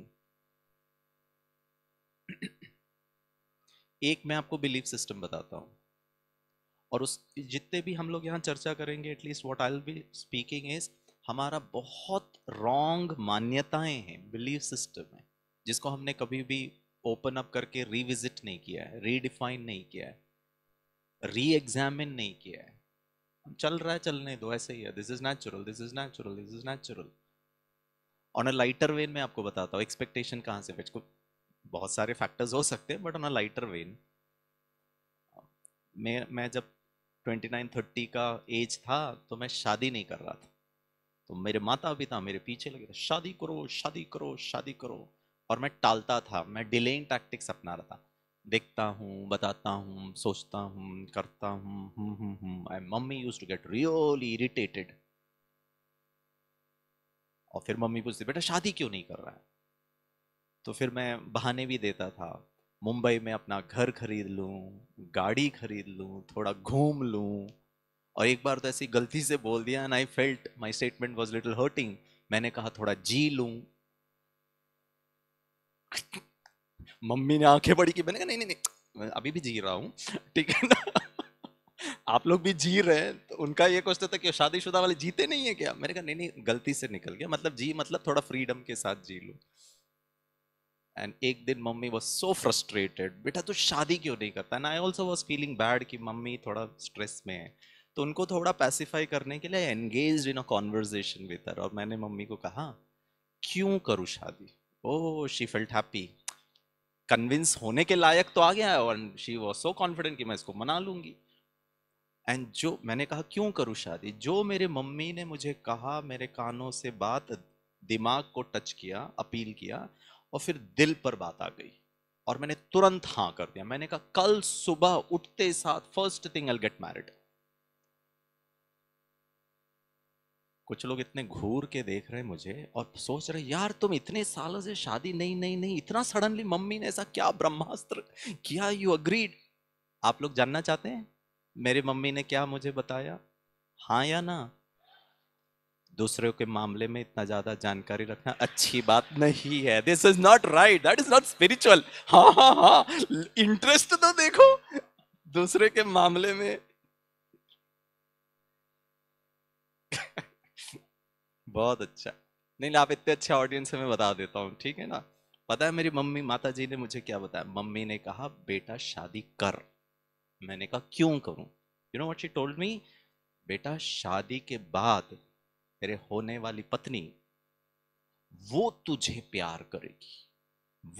एक मैं आपको बिलीफ सिस्टम बताता हूँ और उस जितने भी हम लोग यहाँ चर्चा करेंगे at least what I be speaking is हमारा बहुत रॉन्ग मान्यताएं हैं बिलीफ सिस्टम है जिसको हमने कभी भी ओपन अप करके रिविजिट नहीं किया है रीडिफाइन नहीं किया है री एग्जामिन नहीं किया है चल रहा है चलने दो ऐसे ही है this is natural this is natural this is natural on a lighter vein में आपको बताता हूँ एक्सपेक्टेशन कहाँ से को बहुत सारे फैक्टर्स हो सकते हैं but on a lighter vein मैं मैं जब 29 30 का एज था तो मैं शादी नहीं कर रहा था तो मेरे माता पिता मेरे पीछे लगे थे शादी करो शादी करो शादी करो और मैं टालता था मैं डिलेइंग टैक्टिक्स अपना रहा था देखता हूँ बताता हूँ सोचता हूँ करता हूँ I mummy used to get really irritated और फिर मम्मी पूछती बेटा शादी क्यों नहीं कर रहा है तो फिर मैं बहाने भी देता था मुंबई में अपना घर खरीद लूँ गाड़ी खरीद लूँ थोड़ा घूम लूँ और एक बार तो ऐसी गलती से बोल दिया and I felt my statement was little hurting मैंने कहा थोड़ा जी लूँ मम्मी ने आंखें बड़ी की मैंने कहा नहीं नहीं नहीं अभी भी जी रहा हूँ ठीक है ना *laughs* आप लोग भी जी रहे हैं तो उनका ये क्वेश्चन था कि शादीशुदा वाले जीते नहीं है क्या मैंने कहा नहीं नहीं गलती से निकल गया मतलब जी मतलब थोड़ा फ्रीडम के साथ जी लो एंड एक दिन मम्मी वॉज सो फ्रस्ट्रेटेड बेटा तू शादी क्यों नहीं करता and I also was feeling bad कि मम्मी थोड़ा स्ट्रेस में है तो उनको थोड़ा पैसिफाई करने के लिए engage in a conversation with her और मैंने मम्मी को कहा क्यों करूँ शादी oh she felt happy convince होने के लायक तो आ गया है और शी वॉज सो कॉन्फिडेंट कि मैं इसको मना लूंगी एंड जो मैंने कहा क्यों करूँ शादी जो मेरे मम्मी ने मुझे कहा मेरे कानों से बात दिमाग को टच किया अपील किया और फिर दिल पर बात आ गई और मैंने तुरंत हाँ कर दिया मैंने कहा कल सुबह उठते साथ first thing I get married कुछ लोग इतने घूर के देख रहे हैं मुझे और सोच रहे यार तुम इतने सालों से शादी नहीं नहीं नहीं इतना सडनली मम्मी ने ऐसा क्या ब्रह्मास्त्र किया यू अग्रीड आप लोग जानना चाहते हैं मेरी मम्मी ने क्या मुझे बताया हाँ या ना दूसरों के मामले में इतना ज्यादा जानकारी रखना अच्छी बात नहीं है this is not right that is not spiritual हाँ हाँ हाँ इंटरेस्ट तो देखो दूसरे के मामले में बहुत अच्छा नहीं आप इतने अच्छे ऑडियंस में मैं बता देता हूँ ठीक है ना पता है मेरी मम्मी माता जी ने मुझे क्या बताया मम्मी ने कहा बेटा शादी कर मैंने कहा क्यों करूं you know what she told me बेटा शादी के बाद तेरे होने वाली पत्नी वो तुझे प्यार करेगी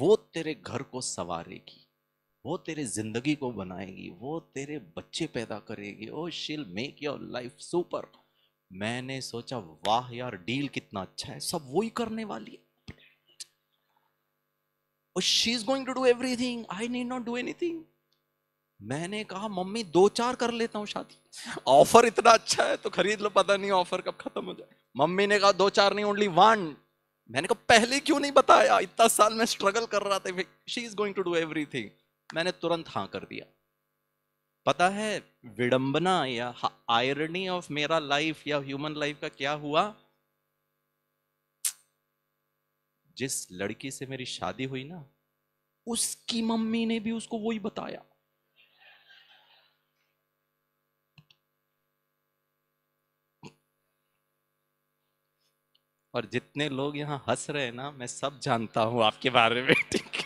वो तेरे घर को संवारेगी वो तेरे जिंदगी को बनाएगी वो तेरे बच्चे पैदा करेगी ओ शिल मेक योर लाइफ सुपर मैंने सोचा वाह यार डील कितना अच्छा है सब वो ही करने वाली है she is going to do everything I need not do anything मैंने कहा मम्मी दो चार कर लेता हूं शादी ऑफर इतना अच्छा है तो खरीद लो पता नहीं ऑफर कब खत्म हो जाए मम्मी ने कहा दो चार नहीं ओनली वन मैंने कहा पहले क्यों नहीं बताया इतना साल में स्ट्रगल कर रहा था she is going to do everything मैंने तुरंत हाँ कर दिया पता है विडंबना या आयरनी ऑफ मेरा लाइफ या ह्यूमन लाइफ का क्या हुआ जिस लड़की से मेरी शादी हुई ना उसकी मम्मी ने भी उसको वही बताया और जितने लोग यहां हंस रहे हैं ना मैं सब जानता हूं आपके बारे में ठीक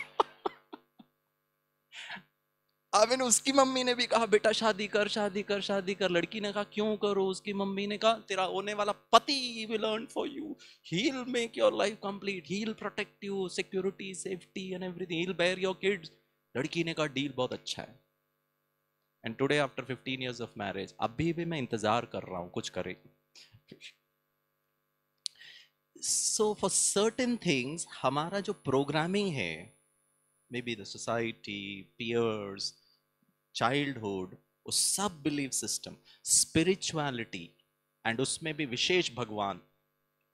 आविन उसकी मम्मी ने भी कहा बेटा शादी कर शादी कर शादी कर लड़की ने कहा क्यों करो उसकी मम्मी ने कहा तेरा होने वाला पति will earn for you he'll make your life complete he'll protect you security safety and everything he'll bear your kids लड़की ने कहा डील बहुत अच्छा है and today after fifteen years of marriage अभी भी मैं इंतजार कर रहा हूँ कुछ करेगी सो फॉर सर्टन थिंग्स हमारा जो प्रोग्रामिंग है maybe the society peers childhood उस सब बिलीव सिस्टम स्पिरिचुअलिटी एंड उसमें भी विशेष भगवान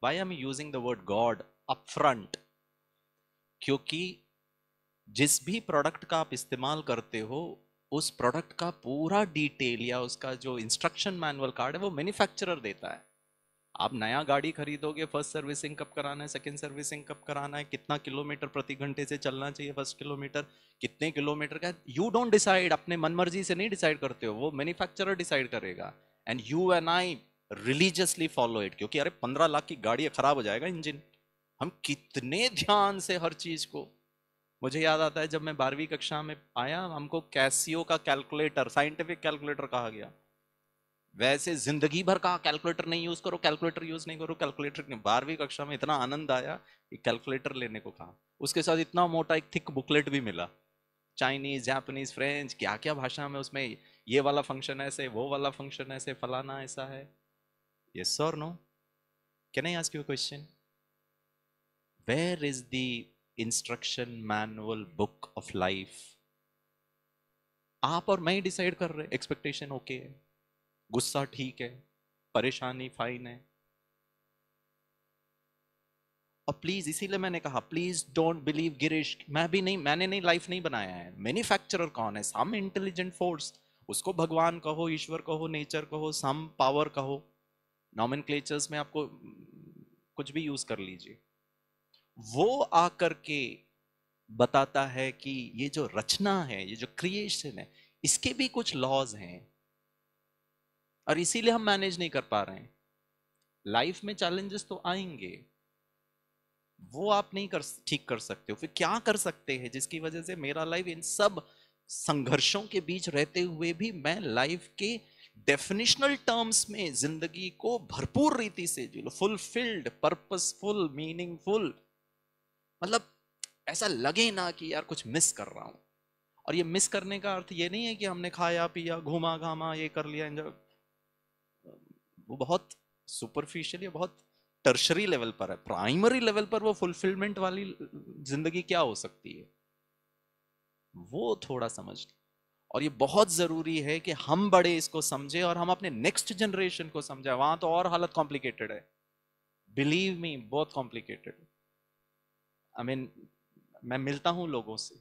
why am using the word God front क्योंकि जिस भी प्रोडक्ट का आप इस्तेमाल करते हो उस प्रोडक्ट का पूरा डिटेल या उसका जो इंस्ट्रक्शन मैनुअल कार्ड है वो मैन्युफैक्चरर देता है आप नया गाड़ी खरीदोगे फर्स्ट सर्विसिंग कब कराना है सेकंड सर्विसिंग कब कराना है कितना किलोमीटर प्रति घंटे से चलना चाहिए फर्स्ट किलोमीटर कितने किलोमीटर का यू डोंट डिसाइड अपने मनमर्जी से नहीं डिसाइड करते हो वो मैन्युफैक्चरर डिसाइड करेगा and you and I religiously follow it क्योंकि अरे पंद्रह लाख की गाड़ी खराब हो जाएगा इंजिन हम कितने ध्यान से हर चीज को मुझे याद आता है जब मैं बारहवीं कक्षा में आया हमको कैसियो का कैलकुलेटर साइंटिफिक कैलकुलेटर कहा गया वैसे जिंदगी भर का कैलकुलेटर नहीं यूज करो कैलकुलेटर यूज नहीं करो कैलकुलेटर ने बारहवीं कक्षा में इतना आनंद आया कि कैलकुलेटर लेने को कहा उसके साथ इतना मोटा एक थिक बुकलेट भी मिला चाइनीज जापानीज फ्रेंच क्या क्या भाषा में उसमें ये वाला फंक्शन ऐसे वो वाला फंक्शन ऐसे फलाना ऐसा है ये sir no can I ask you question where is the instruction manual book of life आप और मैं ही डिसाइड कर रहे एक्सपेक्टेशन ओके है गुस्सा ठीक है परेशानी फाइन है और प्लीज इसीलिए मैंने कहा प्लीज डोंट बिलीव गिरीश मैं भी नहीं मैंने नहीं लाइफ नहीं बनाया है मैन्युफैक्चरर कौन है सम इंटेलिजेंट फोर्स उसको भगवान कहो ईश्वर कहो नेचर कहो सम पावर कहो नॉमिन में आपको कुछ भी यूज कर लीजिए वो आकर के बताता है कि ये जो रचना है ये जो क्रिएशन है इसके भी कुछ लॉज हैं और इसीलिए हम मैनेज नहीं कर पा रहे हैं लाइफ में चैलेंजेस तो आएंगे वो आप नहीं कर ठीक कर सकते हो फिर क्या कर सकते हैं जिसकी वजह से मेरा लाइफ इन सब संघर्षों के बीच रहते हुए भी मैं लाइफ के डेफिनेशनल टर्म्स में जिंदगी को भरपूर रीति से जी लो फुलफिल्ड पर्पसफुल मीनिंगफुल मतलब ऐसा लगे ना कि यार कुछ मिस कर रहा हूं और ये मिस करने का अर्थ ये नहीं है कि हमने खाया पिया घूमा घामा ये कर लिया एंजॉय वो बहुत सुपरफिशियल या बहुत टर्शरी लेवल पर है प्राइमरी लेवल पर वो फुलफिलमेंट वाली जिंदगी क्या हो सकती है वो थोड़ा समझ और ये बहुत जरूरी है कि हम बड़े इसको समझे और हम अपने नेक्स्ट जनरेशन को समझे वहां तो और हालत कॉम्प्लिकेटेड है बिलीव मी बहुत कॉम्प्लिकेटेड आई मीन मैं मिलता हूं लोगों से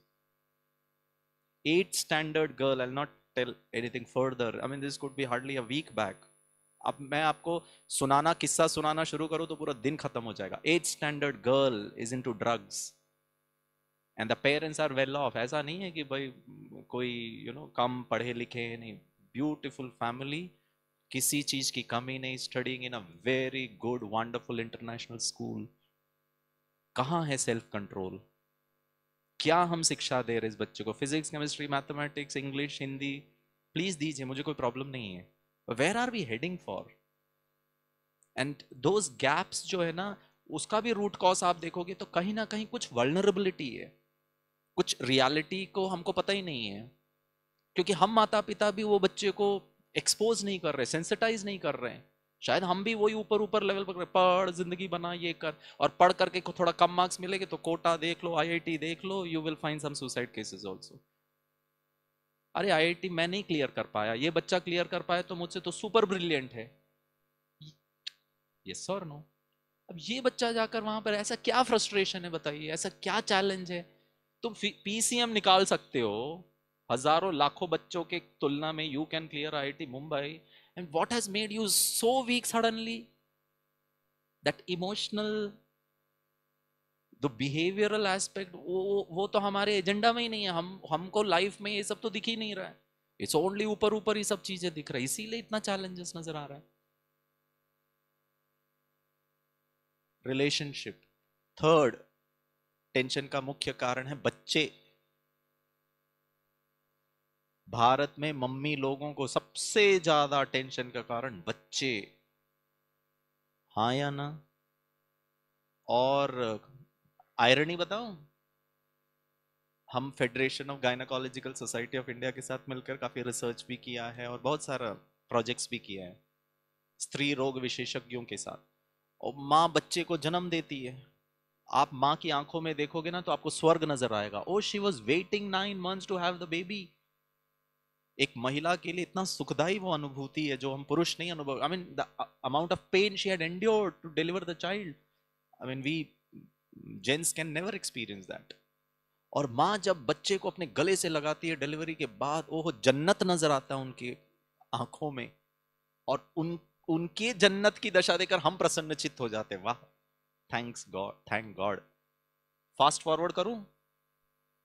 eight standard girl I not tell anything further I mean this could be hardly a week back अब मैं आपको सुनाना किस्सा सुनाना शुरू करूं तो पूरा दिन खत्म हो जाएगा eight standard girl is into drugs and the parents are well off ऐसा नहीं है कि भाई कोई यू you नो know, कम पढ़े लिखे नहीं ब्यूटिफुल फैमिली किसी चीज की कमी नहीं studying in a very good wonderful international school कहाँ है सेल्फ कंट्रोल क्या हम शिक्षा दे रहे इस बच्चे को physics chemistry mathematics English Hindi please दीजिए मुझे कोई प्रॉब्लम नहीं है where are we heading for and those gaps jo hai na उसका भी रूट कॉज आप देखोगे तो कहीं ना कहीं कुछ vulnerability है कुछ reality को हमको पता ही नहीं है क्योंकि हम माता पिता भी वो बच्चे को एक्सपोज नहीं कर रहे सेंसिटाइज नहीं कर रहे हैं शायद हम भी वही ऊपर ऊपर लेवल पर पढ़ जिंदगी बना ये कर और पढ़ करके थोड़ा कम मार्क्स मिलेगा तो कोटा देख लो आईआईटी देख लो you will find some suicide cases also अरे आईआईटी मैं नहीं क्लियर कर पाया ये बच्चा क्लियर कर पाया तो मुझसे तो सुपर ब्रिलियंट है यस और नो अब ये बच्चा जाकर वहां पर ऐसा क्या फ्रस्ट्रेशन है बताइए ऐसा क्या चैलेंज है तुम पीसीएम निकाल सकते हो हजारों लाखों बच्चों के तुलना में you can clear T Mumbai and what has made you so weak suddenly that emotional तो बिहेवियरल एस्पेक्ट वो वो तो हमारे एजेंडा में ही नहीं है हम हमको लाइफ में ये सब तो दिख ही नहीं रहा है इट्स ओनली ऊपर ऊपर ही सब चीजें दिख रहा है इसीलिए इतना चैलेंजेस नजर आ रहा है रिलेशनशिप थर्ड टेंशन का मुख्य कारण है बच्चे भारत में मम्मी लोगों को सबसे ज्यादा टेंशन का कारण बच्चे हाँ या ना और आयरनी बताऊं हम federation of gynaecological society of India के साथ मिलकर काफ़ी रिसर्च भी किया है और बहुत सारा प्रोजेक्ट्स भी किया है स्त्री रोग विशेषज्ञों के साथ और माँ बच्चे को जन्म देती है आप माँ की आंखों में देखोगे ना तो आपको स्वर्ग नजर आएगा oh she was waiting nine month to have the baby एक महिला के लिए इतना सुखदायी वो अनुभूति है जो हम पुरुष नहीं अनुभव I mean the amount of pain she had endure to deliver the child I mean we gents can never experience that और माँ जब बच्चे को अपने गले से लगाती है डिलीवरी के बाद वो जन्नत नजर आता है उनकी आंखों में और उन उनके जन्नत की दशा देकर हम प्रसन्नचित हो जाते वाह thanks god thank god fast forward करूं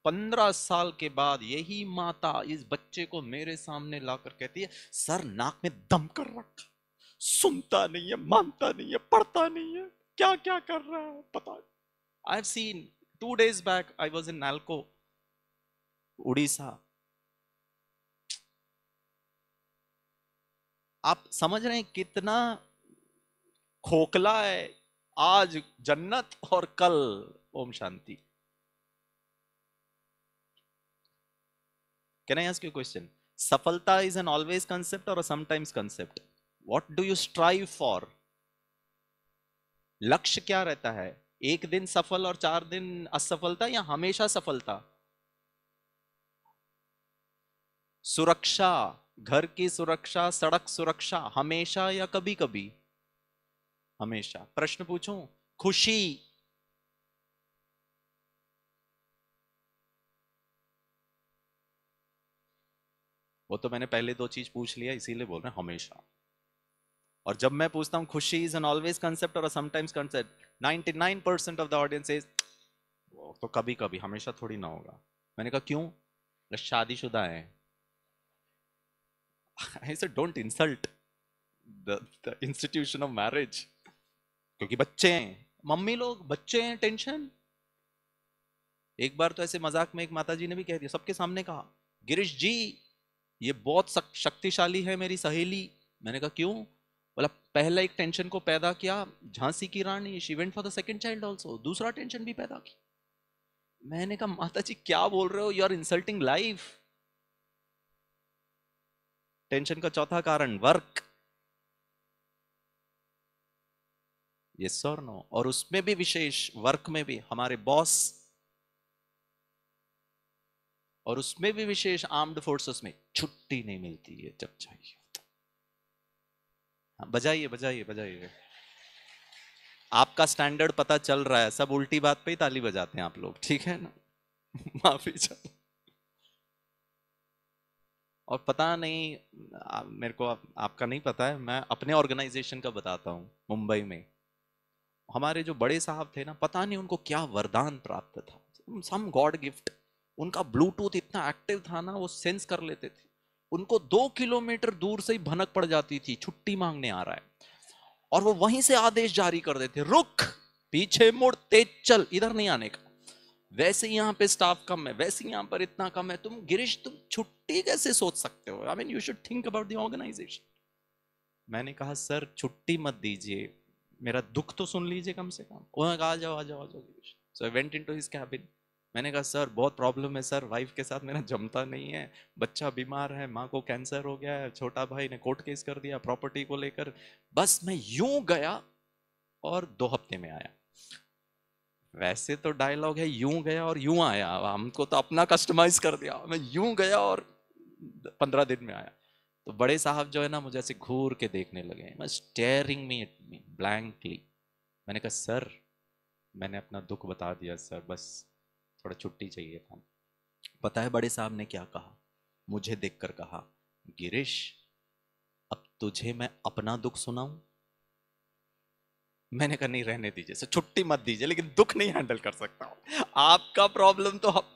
पंद्रह साल के बाद यही माता इस बच्चे को मेरे सामने लाकर कहती है सर नाक में दम कर रखा सुनता नहीं है मानता नहीं है पढ़ता नहीं है क्या क्या कर रहा है पता है। I have seen two days back, I was in Nalco, Odisha. आप समझ रहे हैं कितना खोखला है आज जन्नत और कल ओम शांति can I ask you question सफलता इज एन ऑलवेज कंसेप्ट और sometimes concept what do you strive for लक्ष्य क्या रहता है एक दिन सफल और चार दिन असफलता या हमेशा सफलता सुरक्षा घर की सुरक्षा सड़क सुरक्षा हमेशा या कभी कभी हमेशा प्रश्न पूछू खुशी वो तो मैंने पहले दो चीज पूछ लिया इसीलिए बोल रहे हैं हमेशा और जब मैं पूछता हूँ खुशी इज एन ऑलवेज कंसेप्ट और sometimes concept 99% of the audience is तो कभी कभी हमेशा थोड़ी ना होगा मैंने कहा क्यों शादीशुदा है I say don't insult the institution of marriage क्योंकि बच्चे हैं मम्मी लोग बच्चे हैं टेंशन एक बार तो ऐसे मजाक में एक माताजी ने भी कह दिया सबके सामने कहा गिरीश जी ये बहुत शक्तिशाली है मेरी सहेली मैंने कहा क्यों बोला पहला एक टेंशन को पैदा किया झांसी की रानी she went for the second child also दूसरा टेंशन भी पैदा किया मैंने कहा माता जी क्या बोल रहे हो you are insulting life tension का चौथा कारण वर्क यस और नो और उसमें भी विशेष वर्क में भी हमारे बॉस और उसमें भी विशेष आर्म्ड फोर्सेस में छुट्टी नहीं मिलती है जब चाहिए हाँ, बजाइए बजाइए बजाइए आपका स्टैंडर्ड पता चल रहा है सब उल्टी बात पे ही ताली बजाते हैं आप लोग ठीक है ना *laughs* माफी चाहूँ और पता नहीं आ, मेरे को आप, आपका नहीं पता है मैं अपने ऑर्गेनाइजेशन का बताता हूँ मुंबई में हमारे जो बड़े साहब थे ना पता नहीं उनको क्या वरदान प्राप्त था सम गॉड गिफ्ट उनका ब्लूटूथ इतना एक्टिव था ना वो सेंस कर लेते थे उनको दो किलोमीटर दूर से ही भनक पड़ जाती थी छुट्टी मांगने आ रहा है और वो वहीं से आदेश जारी कर देते रुक पीछे मुड़ तेज चल इधर नहीं आने का वैसे यहाँ पे स्टाफ कम है वैसे यहाँ पर इतना कम है तुम गिरीश तुम छुट्टी कैसे सोच सकते हो I mean you should think about the organisation मैंने कहा सर छुट्टी मत दीजिए मेरा दुख तो सुन लीजिए कम से कम उन्होंने कहा आ जाओ आ जाओ आ जाओ Girish so I went into his cabin मैंने कहा सर बहुत प्रॉब्लम है सर वाइफ के साथ मेरा जमता नहीं है बच्चा बीमार है माँ को कैंसर हो गया है छोटा भाई ने कोर्ट केस कर दिया प्रॉपर्टी को लेकर बस मैं यूं गया और दो हफ्ते में आया वैसे तो डायलॉग है यूं गया और यूं आया हमको तो अपना कस्टमाइज कर दिया मैं यूं गया और पंद्रह दिन में आया तो बड़े साहब जो है ना मुझे ऐसे घूर के देखने लगे मैं स्टेयरिंग मी मी ब्लैंकली मैंने कहा सर मैंने अपना दुख बता दिया सर बस थोड़ा छुट्टी चाहिए था पता है बड़े साहब ने क्या कहा मुझे देखकर कहा गिरीश अब तुझे मैं अपना दुख सुनाऊं मैंने कहा नहीं रहने दीजिए सर छुट्टी मत दीजिए लेकिन दुख नहीं हैंडल कर सकता हूं आपका प्रॉब्लम तो हम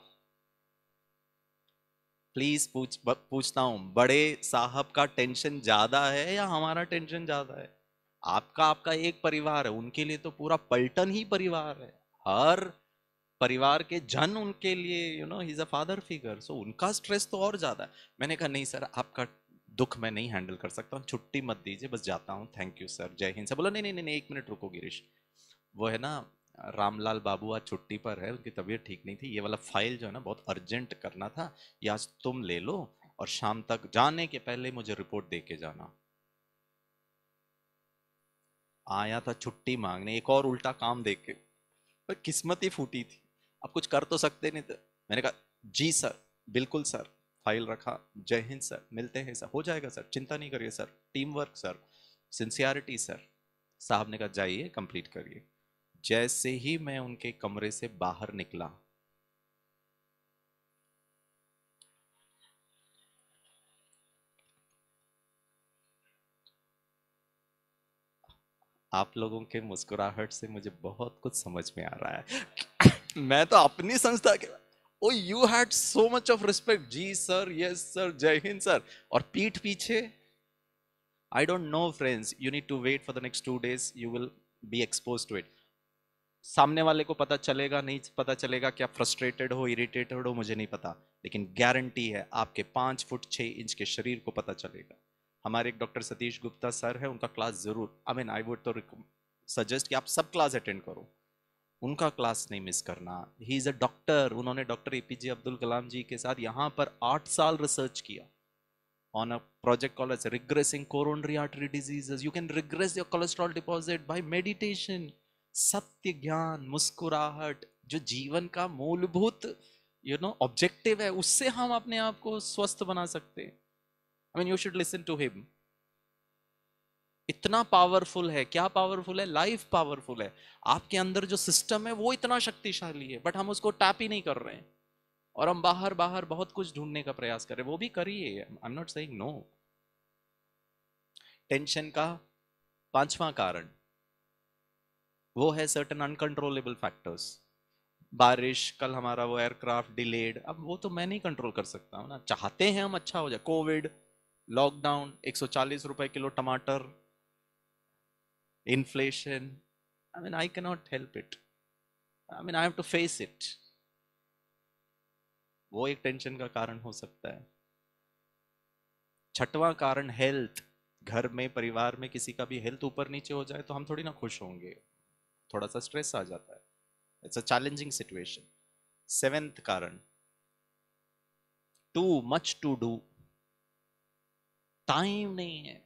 प्लीज पूछ पूछता हूं बड़े साहब का टेंशन ज्यादा है या हमारा टेंशन ज्यादा है आपका आपका एक परिवार है उनके लिए तो पूरा पलटन ही परिवार है हर परिवार के जन उनके लिए you know he is a father figure so उनका स्ट्रेस तो और ज़्यादा है मैंने कहा नहीं सर आपका दुख मैं नहीं हैंडल कर सकता हूँ छुट्टी मत दीजिए बस जाता हूँ थैंक यू सर जय हिंद सर बोला नहीं नहीं नहीं एक मिनट रुको गिरीश वो है ना रामलाल बाबू आज छुट्टी पर है उनकी तबीयत ठीक नहीं थी ये वाला फाइल जो है ना बहुत अर्जेंट करना था ये आज तुम ले लो और शाम तक जाने के पहले मुझे रिपोर्ट दे के जाना आया था छुट्टी मांगने एक और उल्टा काम दे के पर किस्मत ही फूटी थी आप कुछ कर तो सकते नहीं थे मैंने कहा जी सर बिल्कुल सर फाइल रखा जय हिंद सर मिलते हैं सर हो जाएगा सर चिंता नहीं करिए sir team work sir sincerity sir साहब ने कहा जाइए कंप्लीट करिए जैसे ही मैं उनके कमरे से बाहर निकला आप लोगों के मुस्कुराहट से मुझे बहुत कुछ समझ में आ रहा है मैं तो अपनी संस्था के oh you had so much of respect जी सर यस सर जय हिंद सर और पीठ पीछे I don't know friends you need to wait for the next two days you will be expose to it सामने वाले को पता चलेगा नहीं पता चलेगा कि आप फ्रस्ट्रेटेड हो इरिटेटेड हो मुझे नहीं पता लेकिन गारंटी है आपके पाँच फुट छः इंच के शरीर को पता चलेगा हमारे एक डॉक्टर सतीश गुप्ता सर है उनका क्लास ज़रूर आई मीन आई वुड तो सजेस्ट कि आप सब क्लास अटेंड करो उनका क्लास नहीं मिस करना ही इज़ अ डॉक्टर उन्होंने doctor A P J Abdul Kalam ji के साथ यहाँ पर आठ साल रिसर्च किया on a project call as regressing coronary artery diseases you can regress your cholesterol deposit by meditation सत्य ज्ञान मुस्कुराहट जो जीवन का मूलभूत यू नो ऑब्जेक्टिव है उससे हम अपने आप को स्वस्थ बना सकते हैं I mean you should listen to him इतना पावरफुल है क्या पावरफुल है लाइफ पावरफुल है आपके अंदर जो सिस्टम है वो इतना शक्तिशाली है बट हम उसको टैप ही नहीं कर रहे हैं और हम बाहर बाहर बहुत कुछ ढूंढने का प्रयास कर रहे हैं वो भी करिए I am not saying no tension का पांचवा कारण वो है सर्टन अनकंट्रोलेबल फैक्टर्स बारिश कल हमारा वो एयरक्राफ्ट डिलेड अब वो तो मैं नहीं कंट्रोल कर सकता हूँ ना चाहते हैं हम अच्छा हो जाए कोविड लॉकडाउन एक रुपए किलो टमाटर inflation. I mean, I cannot help it. I mean, I have to face it. वो एक टेंशन का कारण हो सकता है छठवां कारण हेल्थ घर में परिवार में किसी का भी हेल्थ ऊपर नीचे हो जाए तो हम थोड़ी ना खुश होंगे थोड़ा सा स्ट्रेस आ जाता है it's a challenging situation seventh कारण too much to do time नहीं है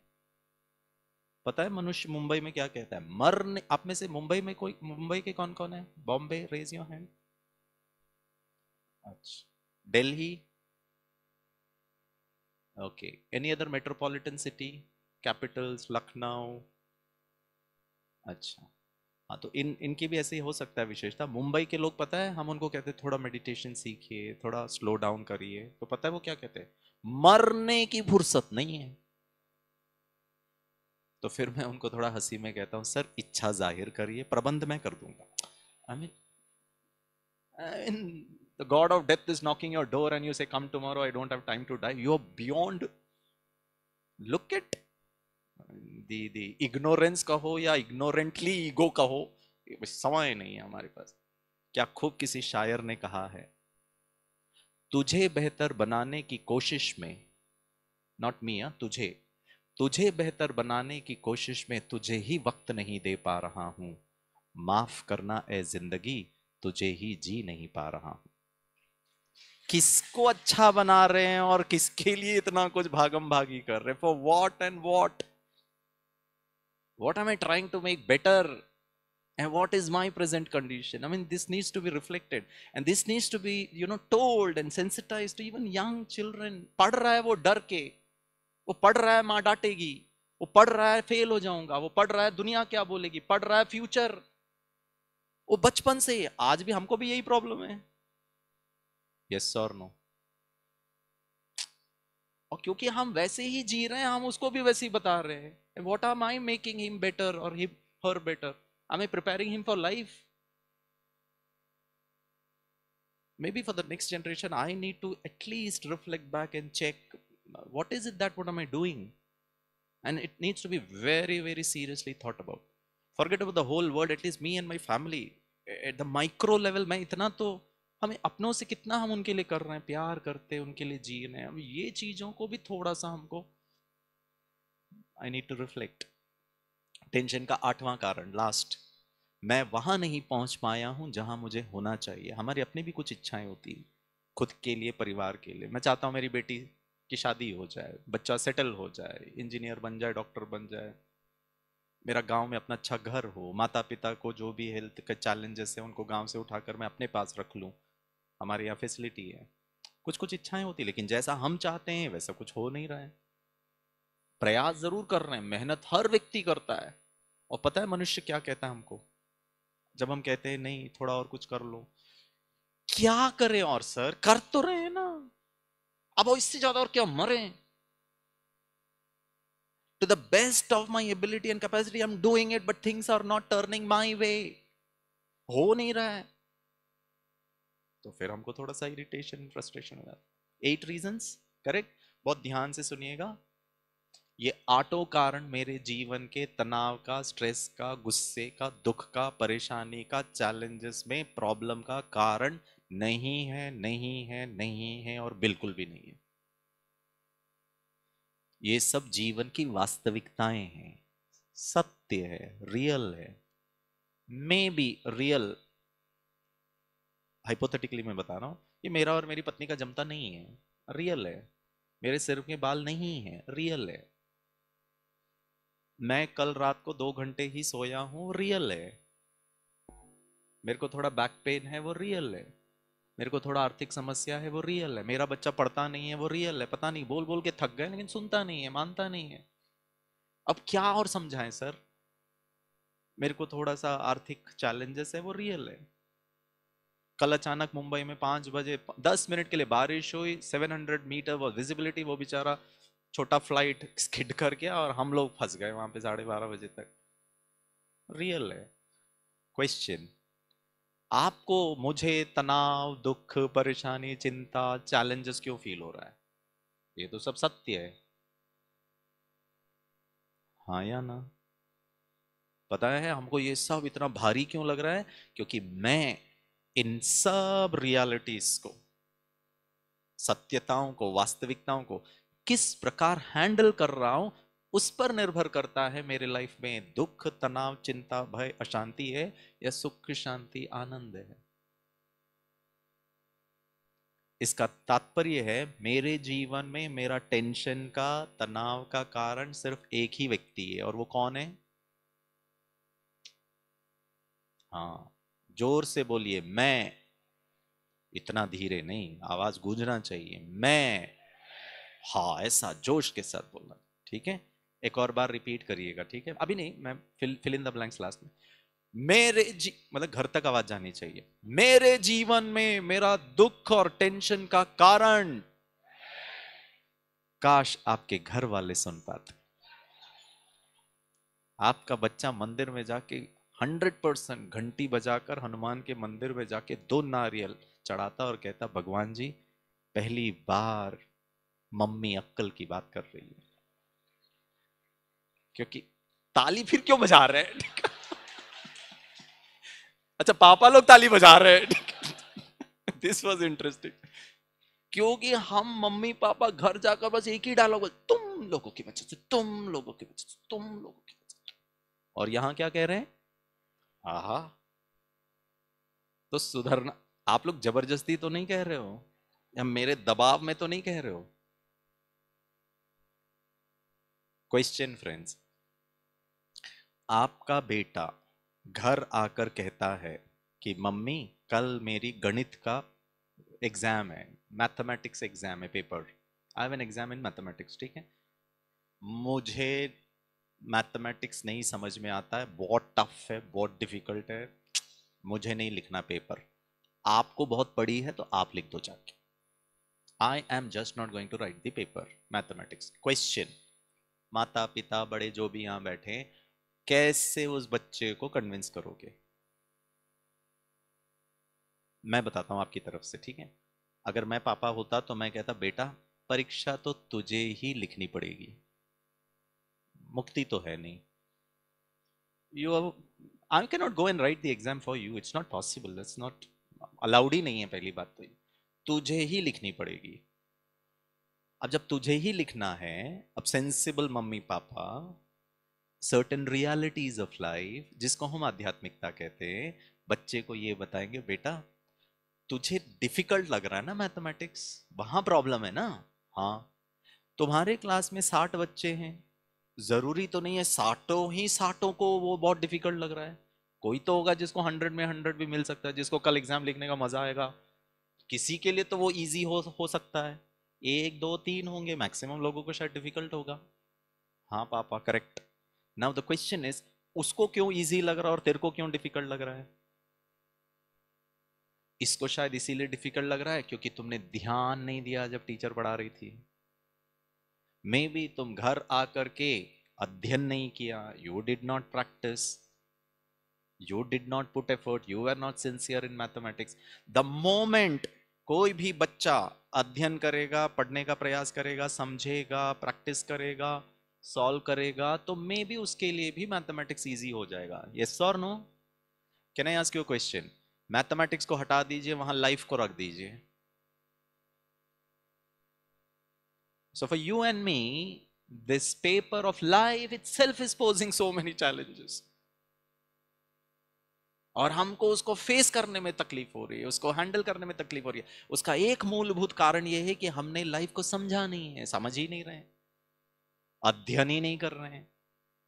पता है मनुष्य मुंबई में क्या कहता है मरने आप में से मुंबई में कोई मुंबई के कौन कौन है बॉम्बे रेज योर हैंड अच्छा Delhi okay any other metropolitan city capitals Lucknow अच्छा हाँ तो इन इनकी भी ऐसे ही हो सकता है विशेषता मुंबई के लोग पता है हम उनको कहते हैं थोड़ा मेडिटेशन सीखिए थोड़ा स्लो डाउन करिए तो पता है वो क्या कहते हैं मरने की फुर्सत नहीं है तो फिर मैं उनको थोड़ा हंसी में कहता हूँ सर इच्छा जाहिर करिए प्रबंध मैं कर दूंगा I mean
I
god of death is knocking your door and you say come tomorrow I don't have time to die you are beyond look it the ignorance कहो या इग्नोरेंटली ईगो कहो समय नहीं है हमारे पास क्या खूब किसी शायर ने कहा है तुझे बेहतर बनाने की कोशिश में नॉट मी हाँ, तुझे तुझे बेहतर बनाने की कोशिश में तुझे ही वक्त नहीं दे पा रहा हूं माफ करना ए जिंदगी तुझे ही जी नहीं पा रहा हूं किसको अच्छा बना रहे हैं और किसके लिए इतना कुछ भागम भागी कर रहे for what and what what am I trying to make better and what is my present condition I mean this needs to be reflected and this needs to be you know told and sensitize to even young children पढ़ रहा है वो डर के वो पढ़ रहा है माँ डांटेगी वो पढ़ रहा है फेल हो जाऊंगा वो पढ़ रहा है दुनिया क्या बोलेगी पढ़ रहा है फ्यूचर वो बचपन से आज भी हमको भी यही प्रॉब्लम है यस और नो और क्योंकि हम वैसे ही जी रहे हैं हम उसको भी वैसे ही बता रहे हैं what are my making him better और him her better I am preparing him for life may be for the next generation I need to at least reflect back and check what is it that what am I doing? And it needs to be very, very seriously thought about. Forget about the whole world, at least me and my family. At the micro level, mai itna to हमें अपनों से कितना हम उनके लिए कर रहे हैं प्यार करते हैं उनके लिए जी रहे हैं अब ये चीज़ों को भी थोड़ा सा हमको I need to reflect tension का आठवां कारण लास्ट मैं वहां नहीं पहुंच पाया हूं जहां मुझे होना चाहिए हमारी अपनी भी कुछ इच्छाएं होती हैं खुद के लिए परिवार के लिए मैं चाहता हूं मेरी बेटी की शादी हो जाए बच्चा सेटल हो जाए इंजीनियर बन जाए डॉक्टर बन जाए मेरा गांव में अपना अच्छा घर हो माता पिता को जो भी हेल्थ के चैलेंजेस हैं उनको गांव से उठाकर मैं अपने पास रख लूँ हमारे यहाँ फैसिलिटी है कुछ कुछ इच्छाएं होती लेकिन जैसा हम चाहते हैं वैसा कुछ हो नहीं रहा है प्रयास जरूर कर रहे हैं मेहनत हर व्यक्ति करता है और पता है मनुष्य क्या कहता है हमको जब हम कहते हैं नहीं थोड़ा और कुछ कर लो क्या करें और सर कर तो रहे हैं ना अब इससे ज्यादा और क्या मरे the best of my ability and capacity I am doing it but things are not turning my way हो नहीं रहा है तो फिर हमको थोड़ा सा इरिटेशन फ्रस्ट्रेशन हो जाता एट रीजन करेक्ट बहुत ध्यान से सुनिएगा ये आटो कारण मेरे जीवन के तनाव का स्ट्रेस का गुस्से का दुख का परेशानी का चैलेंजेस में प्रॉब्लम का कारण नहीं है नहीं है नहीं है और बिल्कुल भी नहीं है ये सब जीवन की वास्तविकताएं हैं सत्य है रियल है मे बी रियल हाइपोथेटिकली मैं बता रहा हूं ये मेरा और मेरी पत्नी का जमता नहीं है रियल है मेरे सिर के बाल नहीं है रियल है मैं कल रात को दो घंटे ही सोया हूं रियल है मेरे को थोड़ा बैक पेन है वो रियल है मेरे को थोड़ा आर्थिक समस्या है वो रियल है मेरा बच्चा पढ़ता नहीं है वो रियल है पता नहीं बोल बोल के थक गए लेकिन सुनता नहीं है मानता नहीं है अब क्या और समझाएं सर मेरे को थोड़ा सा आर्थिक चैलेंजेस है वो रियल है कल अचानक मुंबई में पाँच बजे दस मिनट के लिए बारिश हुई सेवन हंड्रेड मीटर वो विजिबिलिटी वो बेचारा छोटा फ्लाइट स्किड कर गया और हम लोग फंस गए वहाँ पे साढ़े बारह बजे तक रियल है क्वेश्चन आपको मुझे तनाव दुख परेशानी चिंता चैलेंजेस क्यों फील हो रहा है ये तो सब सत्य है हाँ या ना पता है हमको ये सब इतना भारी क्यों लग रहा है क्योंकि मैं इन सब रियलिटीज को सत्यताओं को वास्तविकताओं को किस प्रकार हैंडल कर रहा हूं उस पर निर्भर करता है मेरे लाइफ में दुख तनाव चिंता भय अशांति है या सुख शांति आनंद है इसका तात्पर्य है मेरे जीवन में मेरा टेंशन का तनाव का कारण सिर्फ एक ही व्यक्ति है और वो कौन है हाँ जोर से बोलिए मैं इतना धीरे नहीं आवाज गूंजना चाहिए मैं हा ऐसा जोश के साथ बोलना ठीक है एक और बार रिपीट करिएगा ठीक है अभी नहीं ma'am fill fill in the blanks last में मेरे जी मतलब घर तक आवाज जानी चाहिए मेरे जीवन में मेरा दुख और टेंशन का कारण काश आपके घर वाले सुन पाते आपका बच्चा मंदिर में जाके हंड्रेड परसेंट घंटी बजाकर हनुमान के मंदिर में जाके दो नारियल चढ़ाता और कहता भगवान जी पहली बार मम्मी अक्कल की बात कर रही है क्योंकि ताली फिर क्यों बजा रहे हैं अच्छा पापा लोग ताली बजा रहे हैं दिस वॉज इंटरेस्टिंग क्योंकि हम मम्मी पापा घर जाकर बस एक ही डायलॉग तुम लोगों की वजह से तुम लोगों की वजह से
तुम लोगों की वजह से
और यहां क्या कह रहे हैं आहा तो सुधरना आप लोग जबरदस्ती तो नहीं कह रहे हो या मेरे दबाव में तो नहीं कह रहे हो क्वेश्चन फ्रेंड्स आपका बेटा घर आकर कहता है कि मम्मी कल मेरी गणित का एग्ज़ाम है मैथमेटिक्स एग्ज़ाम है paper I have an exam in mathematics ठीक है मुझे मैथमेटिक्स नहीं समझ में आता है बहुत टफ है बहुत डिफ़िकल्ट है मुझे नहीं लिखना पेपर आपको बहुत पड़ी है तो आप लिख दो जाके I am just not going to write the paper mathematics question माता पिता बड़े जो भी यहाँ बैठे हैं कैसे उस बच्चे को कन्विंस करोगे मैं बताता हूं आपकी तरफ से ठीक है अगर मैं पापा होता तो मैं कहता बेटा परीक्षा तो तुझे ही लिखनी पड़ेगी मुक्ति तो है नहीं you I can not go and write the exam for you it's not possible it's not allowed ही नहीं है पहली बात तो तुझे ही लिखनी पड़ेगी अब जब तुझे ही लिखना है अब sensible mummy papa certain realities of life जिसको हम आध्यात्मिकता कहते हैं बच्चे को ये बताएंगे बेटा तुझे डिफिकल्ट लग रहा है ना मैथमेटिक्स वहां प्रॉब्लम है ना हाँ तुम्हारे क्लास में साठ बच्चे हैं जरूरी तो नहीं है साठों ही साठों को वो बहुत डिफिकल्ट लग रहा है कोई तो होगा जिसको हंड्रेड में हंड्रेड भी मिल सकता है जिसको कल एग्जाम लिखने का मजा आएगा किसी के लिए तो वो इजी हो हो सकता है एक दो तीन होंगे मैक्सिमम लोगों को शायद डिफिकल्ट होगा हाँ papa correct now the question is उसको क्यों इजी लग रहा है और तेरे को क्यों डिफिकल्ट लग रहा है इसको शायद इसीलिए डिफिकल्ट लग रहा है क्योंकि तुमने ध्यान नहीं दिया जब टीचर पढ़ा रही थी मे बी तुम घर आकर के अध्ययन नहीं किया you did not practice you did not put effort you are not sincere in mathematics the moment कोई भी बच्चा अध्ययन करेगा पढ़ने का प्रयास करेगा समझेगा प्रैक्टिस करेगा सॉल्व करेगा तो मे बी उसके लिए भी मैथमेटिक्स ईजी हो जाएगा यस और no can I ask you question mathematics को हटा दीजिए वहां लाइफ को रख दीजिए for you and me this paper of life itself is posing so many challenges और हमको उसको फेस करने में तकलीफ हो रही है उसको हैंडल करने में तकलीफ हो रही है उसका एक मूलभूत कारण यह है कि हमने लाइफ को समझा नहीं है समझ ही नहीं रहे अध्ययन ही नहीं कर रहे हैं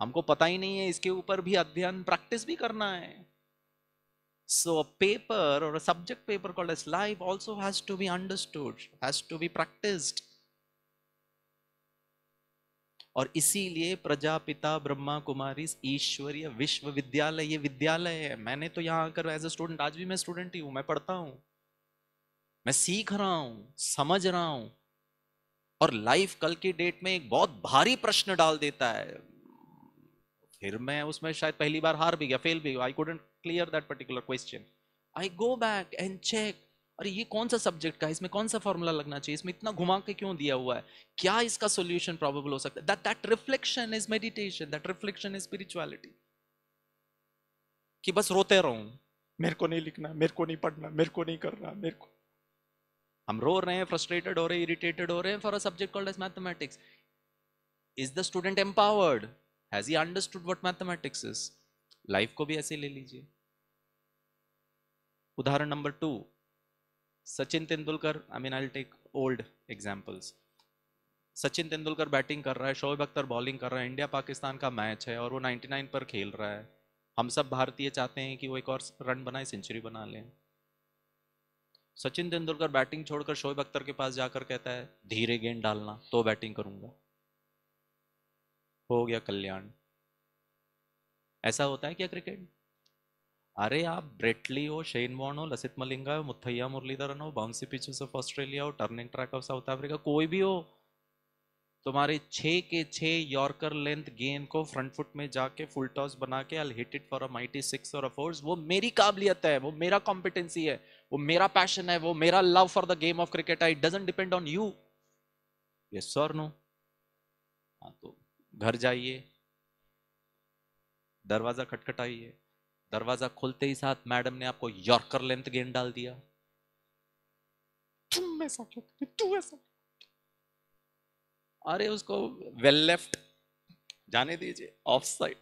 हमको पता ही नहीं है इसके ऊपर भी अध्ययन प्रैक्टिस भी करना है सो a paper or a subject paper called as life also has to be understood has to और इसीलिए प्रजापिता ब्रह्मा कुमारी ईश्वरीय विश्वविद्यालय ये विद्यालय है मैंने तो यहाँ आकर एज ए स्टूडेंट आज भी मैं स्टूडेंट ही हूँ मैं पढ़ता हूँ मैं सीख रहा हूँ समझ रहा हूँ और लाइफ कल की डेट में एक बहुत भारी प्रश्न डाल देता है फिर मैं उसमें शायद पहली बार हार भी गया फेल भी I couldn't clear that particular question I go back and check अरे ये कौन सा सब्जेक्ट का है इसमें कौन सा फॉर्मूला लगना चाहिए इसमें इतना घुमा के क्यों दिया हुआ है क्या इसका सोल्यूशन प्रॉबेबल हो सकता है that that reflection is meditation that reflection is spirituality कि बस रोते रहूं मेरे को नहीं लिखना मेरे को नहीं पढ़ना मेरे को नहीं करना मेरे को हम रो रहे हैं फ्रस्ट्रेटेड हो रहे हैं इरिटेटेड हो रहे हैं for a subject called as mathematics is the student empowered has he understood what mathematics is life को भी ऐसे ले लीजिए उदाहरण number two Sachin Tendulkar I mean I take old examples Sachin Tendulkar batting कर रहा है शोएब अख्तर बॉलिंग कर रहा है इंडिया पाकिस्तान का मैच है और वो 99 पर खेल रहा है हम सब भारतीय चाहते हैं कि वो एक और रन बनाए सेंचुरी बना लें सचिन तेंदुलकर बैटिंग छोड़कर शोएब अख्तर के पास जाकर कहता है धीरे गेंद डालना तो बैटिंग करूंगा हो गया कल्याण ऐसा होता है क्या क्रिकेट अरे आप ब्रेटली हो शेन वॉन हो लसित मलिंगा हो मुथैया मुरलीधरन हो बाउंसी पिचेस ऑफ ऑस्ट्रेलिया हो turning track of South Africa कोई भी हो तुम्हारे छः के छः यॉर्कर लेंथ गेंद को फ्रंट फुट में जाके फुल टॉस बना के I hit it for a mighty six और अ फोर्स वो मेरी काबिलियत है वो मेरा कॉम्पिटेंसी है वो मेरा पैशन है वो मेरा love for the game of cricket I doesn't depend on you yes sir no हाँ तो घर जाइए दरवाजा खटखटाइए दरवाजा खोलते ही साथ मैडम ने आपको यॉर्कर लेंथ गेंद डाल दिया
तुम ऐसा क्यों तू ऐसा
अरे उसको वेल लेफ्ट जाने दीजिए ऑफ साइड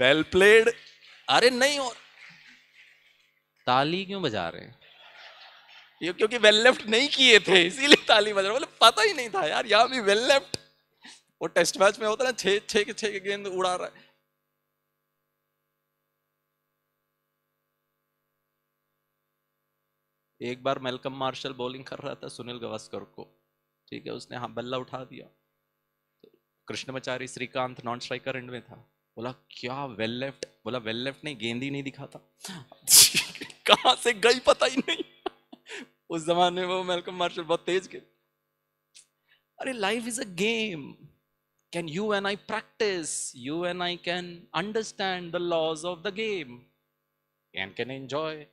वेल प्लेड अरे नहीं और ताली क्यों बजा रहे हैं ये क्योंकि वेल लेफ्ट नहीं किए थे इसीलिए ताली बजा रहे बोले पता ही नहीं था यार यहां भी वेल लेफ्ट वो टेस्ट मैच में होता ना छे छे के छे के गेंद उड़ा रहा है एक बार मेलकम मार्शल बॉलिंग कर रहा था सुनील गवास्कर को ठीक है उसने हाँ बल्ला उठा दिया तो Krishnamachari Srikkanth non striker end में था बोला क्या वेल लेफ्ट बोला वेल लेफ्ट नहीं गेंद ही नहीं दिखाता *laughs* कहाँ से गई पता ही नहीं *laughs* उस जमाने में वो मेलकम मार्शल बहुत तेज गए अरे life is a game can you and I practice you and I can understand the laws of the game and can enjoy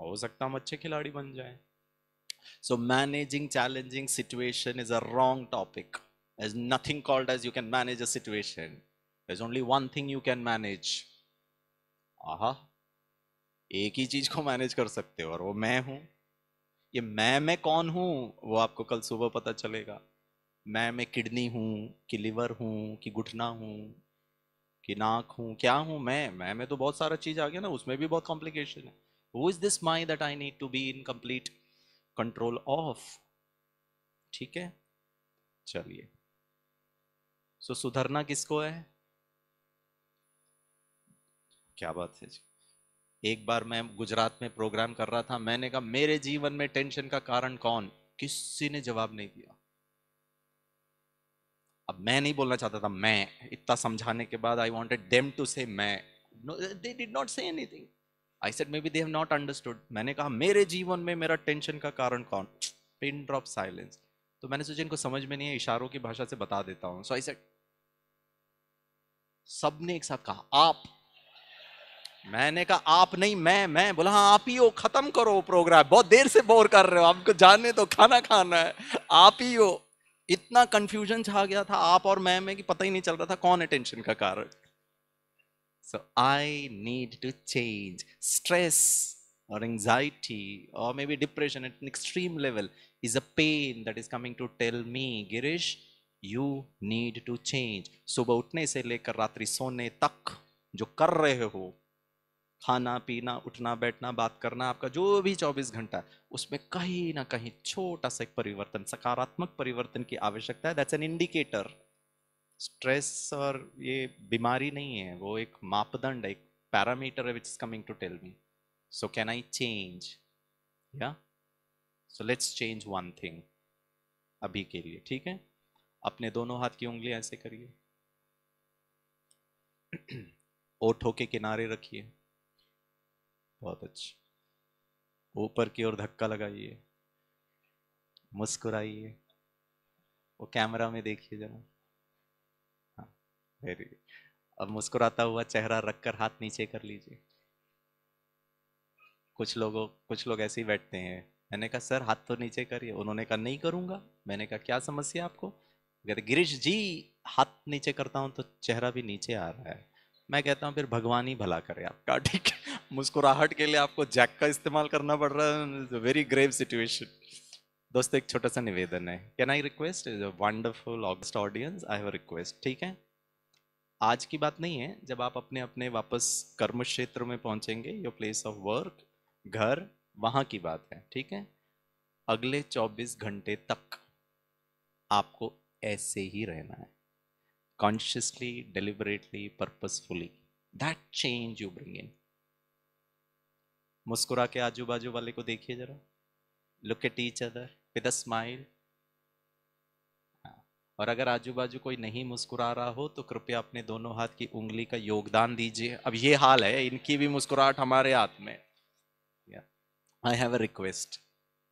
हो सकता हम अच्छे खिलाड़ी बन जाए so managing challenging situation is a wrong topic as nothing called as you can manage a situation there's only one thing you can manage एक ही चीज को मैनेज कर सकते हो और वो मैं हूं ये मैं मैं कौन हूं वो आपको कल सुबह पता चलेगा मैं मैं किडनी हूं कि लिवर हूं कि घुटना हूं कि नाक हूं क्या हूं मैं मैं मैं तो बहुत सारा चीज आ गया ना उसमें भी बहुत कॉम्प्लिकेशन है Who is this my that I need to be in complete control of? ठीक है चलिए सो so, सुधरना किसको है क्या बात है जी एक बार मैं गुजरात में प्रोग्राम कर रहा था मैंने कहा मेरे जीवन में टेंशन का कारण कौन किसी ने जवाब नहीं दिया अब मैं नहीं बोलना चाहता था मैं इतना समझाने के बाद I wanted dam to say मैं they did not say anything I said maybe they have not understood मैंने कहा मेरे जीवन में मेरा टेंशन का कारण कौन पिन ड्रॉप साइलेंस तो मैंने सोचा इनको समझ में नहीं है इशारों की भाषा से बता देता हूँ सो आई सेट सब ने एक साथ कहा आप मैंने कहा आप नहीं मैं मैं बोला हाँ आप ही हो खत्म करो प्रोग्राम बहुत देर से बोर कर रहे हो आपको जाने तो खाना खाना है आप ही हो इतना कंफ्यूजन छा गया था आप और मैं में कि पता ही नहीं चल रहा था कौन है टेंशन का कारण So I need to change. Stress or anxiety or maybe depression at an extreme level is a pain that is coming to tell me, Girish, you need to change. सुबह उठने से लेकर रात्रि सोने तक जो कर रहे हो खाना पीना उठना बैठना बात करना आपका जो भी 24 घंटा उसमें कहीं ना कहीं छोटा सा एक परिवर्तन सकारात्मक परिवर्तन की आवश्यकता है दैट्स एन इंडिकेटर स्ट्रेस और ये बीमारी नहीं है वो एक मापदंड है एक पैरामीटर है which is coming to tell me so can I change या so let's change one thing अभी के लिए ठीक है अपने दोनों हाथ की उंगली ऐसे करिए ओठों के किनारे रखिए बहुत अच्छा ऊपर की ओर धक्का लगाइए मुस्कुराइए वो कैमरा में देखिए जरा वेरी अब मुस्कुराता हुआ चेहरा रखकर हाथ नीचे कर लीजिए कुछ लोगों कुछ लोग ऐसे ही बैठते हैं मैंने कहा सर हाथ तो नीचे करिए उन्होंने कहा नहीं करूंगा मैंने कहा क्या समस्या आपको कहते गिरीश जी हाथ नीचे करता हूँ तो चेहरा भी नीचे आ रहा है मैं कहता हूँ फिर भगवान ही भला करे आपका *laughs* ठीक है मुस्कुराहट के लिए आपको जैक का इस्तेमाल करना पड़ रहा है वेरी ग्रेव सिचुएशन दोस्तों एक छोटा सा निवेदन है can I request wonderful august audience I have request ठीक है आज की बात नहीं है जब आप अपने अपने वापस कर्म क्षेत्र में पहुंचेंगे योर प्लेस ऑफ वर्क घर वहां की बात है ठीक है अगले 24 घंटे तक आपको ऐसे ही रहना है consciously deliberately purposefully that change you bring in मुस्कुरा के आजू बाजू वाले को देखिए जरा look at each other with a smile और अगर आजू बाजू कोई नहीं मुस्कुरा रहा हो तो कृपया अपने दोनों हाथ की उंगली का योगदान दीजिए अब ये हाल है इनकी भी मुस्कुराहट हमारे हाथ में आई हैव अ रिक्वेस्ट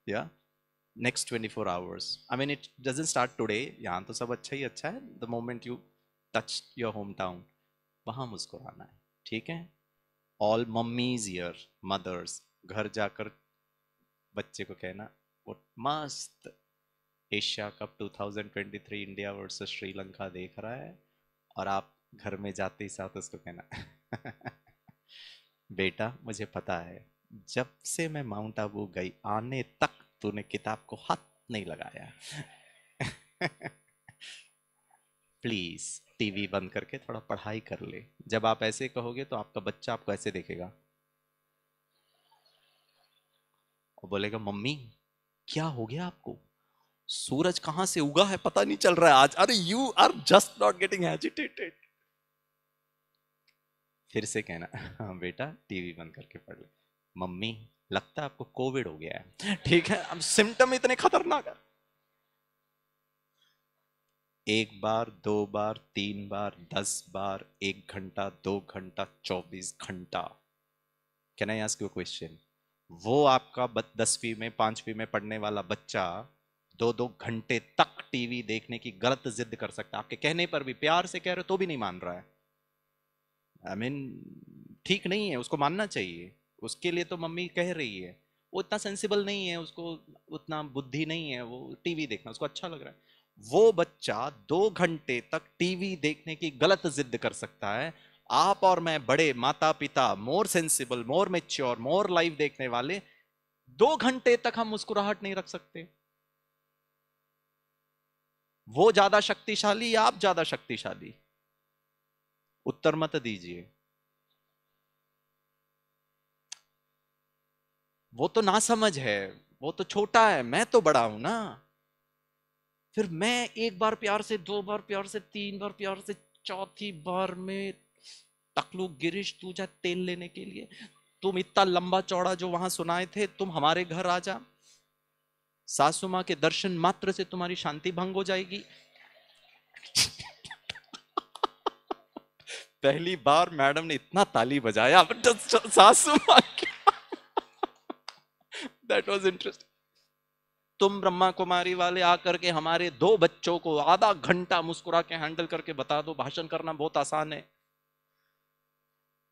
या next twenty four hours I mean it doesn't start today यहाँ तो सब अच्छा ही अच्छा है the moment you touch your home town वहाँ मुस्कुराना है ठीक है ऑल मम्मीज ईयर मदर्स घर जाकर बच्चे को कहना वो मस्त Asia cup 2023 India versus Sri Lanka देख रहा है और आप घर में जाते ही साथ उसको कहना *laughs* बेटा मुझे पता है जब से मैं माउंट आबू गई आने तक तूने किताब को हाथ नहीं लगाया प्लीज *laughs* टीवी बंद करके थोड़ा पढ़ाई कर ले जब आप ऐसे कहोगे तो आपका बच्चा आपको ऐसे देखेगा और बोलेगा मम्मी क्या हो गया आपको सूरज कहां से उगा है पता नहीं चल रहा है आज अरे you are just not getting agitated फिर से कहना हाँ बेटा टीवी बंद करके पढ़ ले मम्मी लगता है आपको कोविड हो गया है ठीक है अब सिम्टम इतने खतरनाक है एक बार दो बार तीन बार दस बार एक घंटा दो घंटा चौबीस घंटा can I ask you question वो आपका दसवीं में पांचवी में पढ़ने वाला बच्चा दो दो घंटे तक टीवी देखने की गलत जिद कर सकता है आपके कहने पर भी प्यार से कह रहे हो तो भी नहीं मान रहा है आई मीन ठीक नहीं है उसको मानना चाहिए उसके लिए तो मम्मी कह रही है वो इतना सेंसिबल नहीं है उसको उतना बुद्धि नहीं है वो टीवी देखना उसको अच्छा लग रहा है वो बच्चा दो घंटे तक टीवी देखने की गलत जिद कर सकता है आप और मैं बड़े माता पिता more sensible more mature more life देखने वाले दो घंटे तक हम मुस्कुराहट नहीं रख सकते वो ज्यादा शक्तिशाली या आप ज्यादा शक्तिशाली उत्तर मत दीजिए वो तो ना समझ है वो तो छोटा है मैं तो बड़ा हूं ना फिर मैं एक बार प्यार से दो बार प्यार से तीन बार प्यार से चौथी बार में तकलू गिरीश तू जा तेल लेने के लिए तुम इतना लंबा चौड़ा जो वहां सुनाए थे तुम हमारे घर आ जा सासू माँ के दर्शन मात्र से तुम्हारी शांति भंग हो जाएगी *laughs* पहली बार मैडम ने इतना ताली बजाया सासू माँ दैट वॉज इंटरेस्टिंग तुम ब्रह्मा कुमारी वाले आकर के हमारे दो बच्चों को आधा घंटा मुस्कुरा के हैंडल करके बता दो भाषण करना बहुत आसान है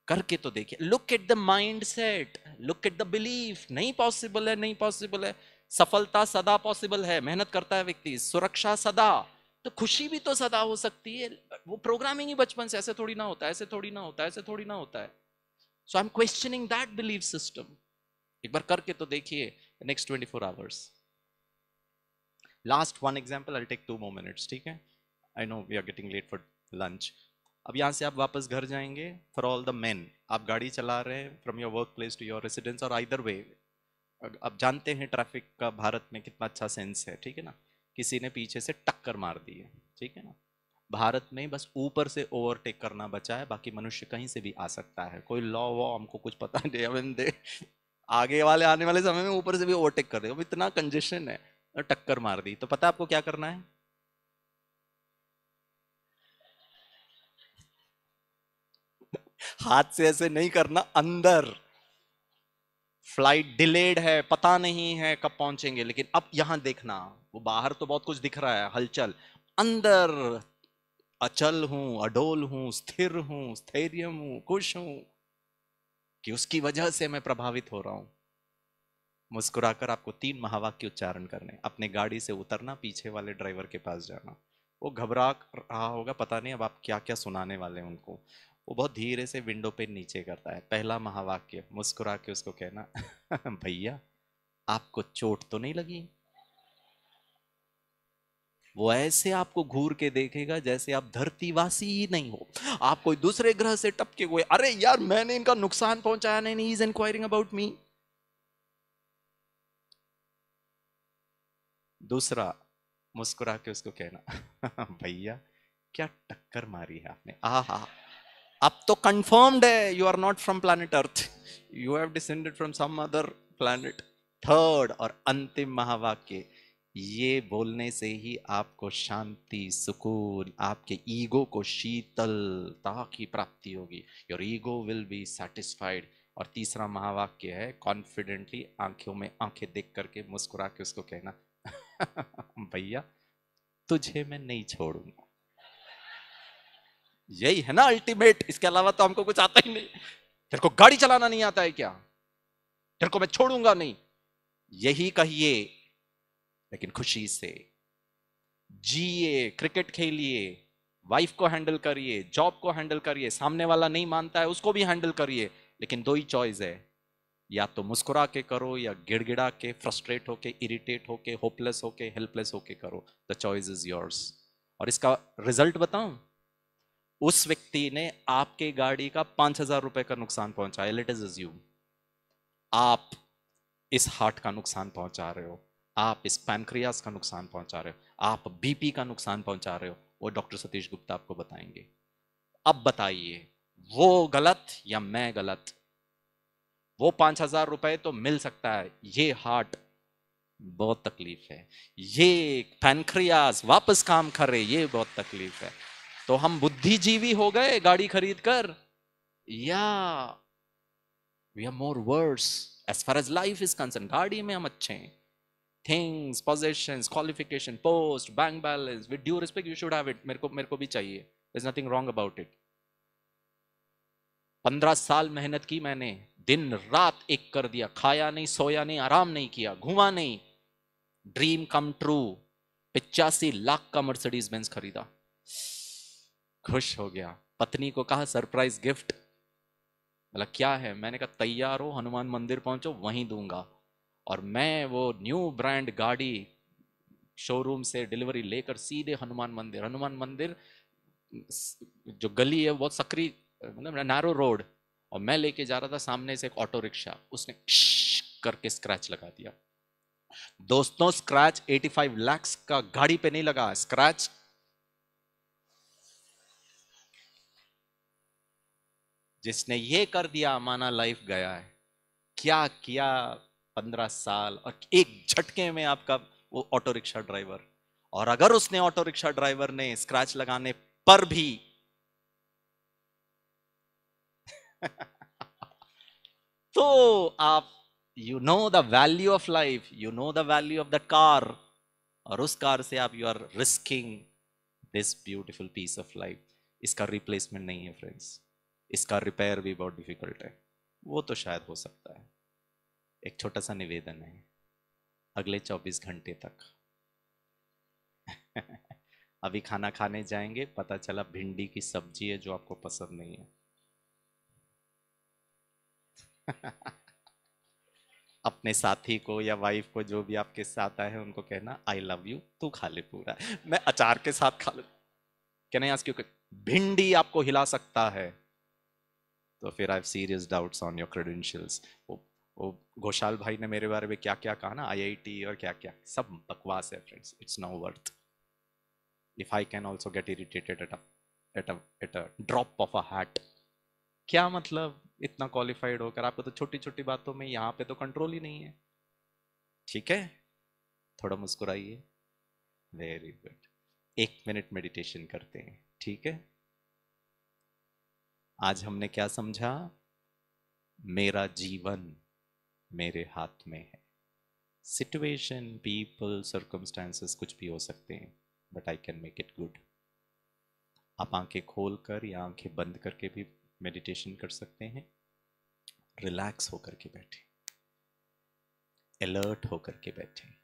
करके तो देखिए look at the mindset look at the belief नहीं पॉसिबल है नहीं पॉसिबल है सफलता सदा पॉसिबल है मेहनत करता है व्यक्ति सुरक्षा सदा तो खुशी भी तो सदा हो सकती है वो प्रोग्रामिंग ही बचपन से ऐसे थोड़ी ना होता है ऐसे थोड़ी ना होता है ऐसे थोड़ी ना होता है so I am questioning that believe system एक बार करके तो देखिए next twenty four hours last one example I take two more minutes ठीक है I know we are getting late for lunch अब यहाँ से आप वापस घर जाएंगे फॉर ऑल द मैन आप गाड़ी चला रहे हैं from your workplace to your residence और आइदर वे अब जानते हैं ट्रैफिक का भारत में कितना अच्छा सेंस है ठीक है ना किसी ने पीछे से टक्कर मार दी है ठीक है ना भारत में बस ऊपर से ओवरटेक करना बचा है बाकी मनुष्य कहीं से भी आ सकता है कोई लॉ वॉ हमको कुछ पता नहीं दे आगे वाले आने वाले समय में ऊपर से भी ओवरटेक कर देगा इतना कंजेशन है तो टक्कर मार दी तो पता आपको क्या करना है हाथ से ऐसे नहीं करना अंदर फ्लाइट डिलेड है पता नहीं है कब पहुंचेंगे लेकिन अब यहां देखना वो बाहर तो बहुत कुछ दिख रहा है हलचल अंदर अचल हूं अडोल हूं स्थिर हूं स्थैर्य हूं खुश हूं कि उसकी वजह से मैं प्रभावित हो रहा हूं मुस्कुराकर आपको तीन महावाक्य उच्चारण करने अपने गाड़ी से उतरना पीछे वाले ड्राइवर के पास जाना वो घबरा रहा होगा पता नहीं अब आप क्या क्या सुनाने वाले हैं उनको वो बहुत धीरे से विंडो पे नीचे करता है पहला महावाक्य मुस्कुरा के उसको कहना *laughs* भैया आपको चोट तो नहीं लगी वो ऐसे आपको घूर के देखेगा जैसे आप धरतीवासी ही नहीं हो आप कोई दूसरे ग्रह से टपके हुए अरे यार मैंने इनका नुकसान पहुंचाया नहीं इज इंक्वायरिंग अबाउट मी दूसरा मुस्कुरा के उसको कहना *laughs* भैया क्या टक्कर मारी है आपने आहा अब तो कंफर्म्ड है you are not from planet Earth you have descended from some other planet third और अंतिम महावाक्य ये बोलने से ही आपको शांति सुकून आपके ईगो को शीतलता की प्राप्ति होगी your ego will be satisfied और तीसरा महावाक्य है कॉन्फिडेंटली आंखों में आंखें देख करके मुस्कुरा के उसको कहना भैया तुझे मैं नहीं छोड़ूंगा यही है ना अल्टीमेट इसके अलावा तो हमको कुछ आता ही नहीं तेरे को गाड़ी चलाना नहीं आता है क्या तेरे को मैं छोड़ूंगा नहीं यही कहिए लेकिन खुशी से जिए क्रिकेट खेलिए वाइफ को हैंडल करिए जॉब को हैंडल करिए सामने वाला नहीं मानता है उसको भी हैंडल करिए लेकिन दो ही चॉइस है या तो मुस्कुरा के करो या गिड़गिड़ा के फ्रस्ट्रेट होके इरिटेट होके होपलेस होके हेल्पलेस होके करो द चॉइस इज योर्स और इसका रिजल्ट बताऊं उस व्यक्ति ने आपके गाड़ी का पांच हजार रुपए का नुकसान पहुंचाया लेट इज अज्यूम आप इस हार्ट का नुकसान पहुंचा रहे हो आप इस पैनक्रियास का नुकसान पहुंचा रहे हो आप बीपी का नुकसान पहुंचा रहे हो वो डॉक्टर सतीश गुप्ता आपको बताएंगे अब बताइए वो गलत या मैं गलत वो पांच हजार रुपए तो मिल सकता है ये हार्ट बहुत तकलीफ है ये पैनक्रियाज वापस काम करे ये बहुत तकलीफ है तो हम बुद्धिजीवी हो गए गाड़ी खरीद कर या we are more words as far as life is concern गाड़ी में हम अच्छे हैं things position qualification post bank balance with due respect you should have it मेरे को मेरे को भी चाहिए is nothing wrong about it पंद्रह साल मेहनत की मैंने दिन रात एक कर दिया खाया नहीं सोया नहीं आराम नहीं किया घुमा नहीं ड्रीम कम ट्रू पिचासी लाख का मर्सिडीज बेंस खरीदा खुश हो गया पत्नी को कहा सरप्राइज गिफ्ट बोला क्या है मैंने कहा तैयार हो हनुमान मंदिर पहुंचो वहीं दूंगा और मैं वो न्यू ब्रांड गाड़ी शोरूम से डिलीवरी लेकर सीधे हनुमान मंदिर हनुमान मंदिर जो गली है बहुत सक्री नैरो रोड और मैं लेके जा रहा था सामने से एक ऑटो रिक्शा उसने करके स्क्रैच लगा दिया दोस्तों स्क्रैच 85 लाख का गाड़ी पे नहीं लगा स्क्रैच जिसने ये कर दिया माना लाइफ गया है क्या किया पंद्रह साल और एक झटके में आपका वो ऑटो रिक्शा ड्राइवर और अगर उसने ऑटो रिक्शा ड्राइवर ने स्क्रैच लगाने पर भी *laughs* तो आप you know the value of life you know the value of the car और उस कार से आप you are risking this beautiful piece of life इसका रिप्लेसमेंट नहीं है फ्रेंड्स इसका रिपेयर भी बहुत डिफिकल्ट है वो तो शायद हो सकता है एक छोटा सा निवेदन है अगले 24 घंटे तक *laughs* अभी खाना खाने जाएंगे पता चला भिंडी की सब्जी है जो आपको पसंद नहीं है *laughs* अपने साथी को या वाइफ को जो भी आपके साथ आए हैं उनको कहना आई लव यू तू खा ले पूरा मैं अचार के साथ खा लू कहना आज क्योंकि भिंडी आपको हिला सकता है तो फिर I have serious doubts on your credentials वो वो घोषाल भाई ने मेरे बारे में क्या क्या कहा ना आईआईटी और क्या क्या सब बकवास है friends it's no worth if I can also get irritated at at at a drop of a hat क्या मतलब इतना क्वालिफाइड होकर आपको तो छोटी छोटी बातों में यहाँ पे तो कंट्रोल ही नहीं है ठीक है थोड़ा मुस्कुराइए वेरी गुड एक मिनट मेडिटेशन करते हैं ठीक है आज हमने क्या समझा मेरा जीवन मेरे हाथ में है सिचुएशन पीपल सर्कमस्टांसेस कुछ भी हो सकते हैं but I can make it good आप आंखें खोल कर या आंखें बंद करके भी मेडिटेशन कर सकते हैं रिलैक्स होकर के बैठे अलर्ट होकर के बैठे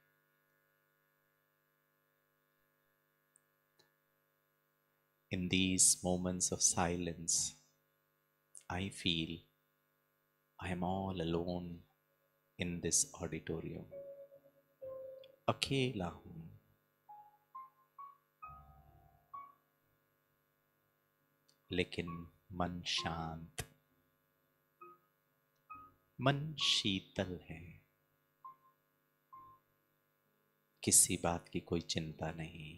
in these moments of silence I feel I am all alone in this auditorium. अकेला लेकिन मन शांत मन शीतल है किसी बात की कोई चिंता नहीं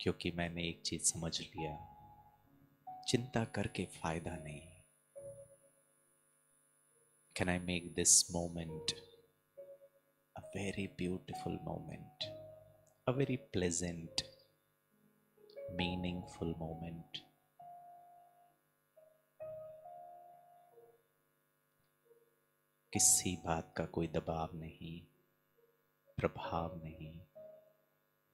क्योंकि मैंने एक चीज समझ लिया चिंता करके फायदा नहीं can I make this moment a very beautiful moment a very pleasant meaningful moment किसी बात का कोई दबाव नहीं प्रभाव नहीं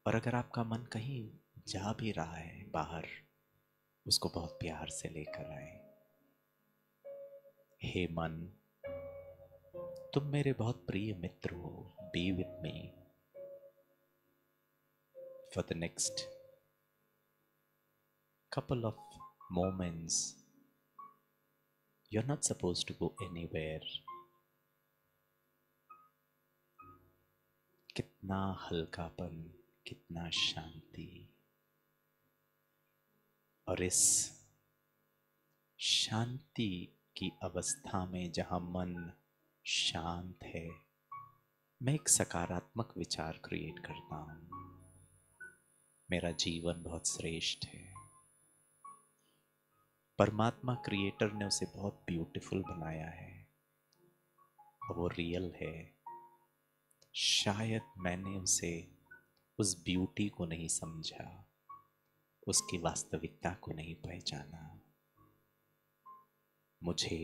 और अगर आपका मन कहीं जा भी रहा है बाहर उसको बहुत प्यार से लेकर आए हे मन तुम मेरे बहुत प्रिय मित्र हो be with me for the next couple of moments you are not suppose to go any anywhere कितना हल्कापन कितना शांति और इस शांति की अवस्था में जहां मन शांत है मैं एक सकारात्मक विचार क्रिएट करता हूं मेरा जीवन बहुत श्रेष्ठ है परमात्मा क्रिएटर ने उसे बहुत ब्यूटीफुल बनाया है वो रियल है शायद मैंने उसे उस ब्यूटी को नहीं समझा उसकी वास्तविकता को नहीं पहचाना मुझे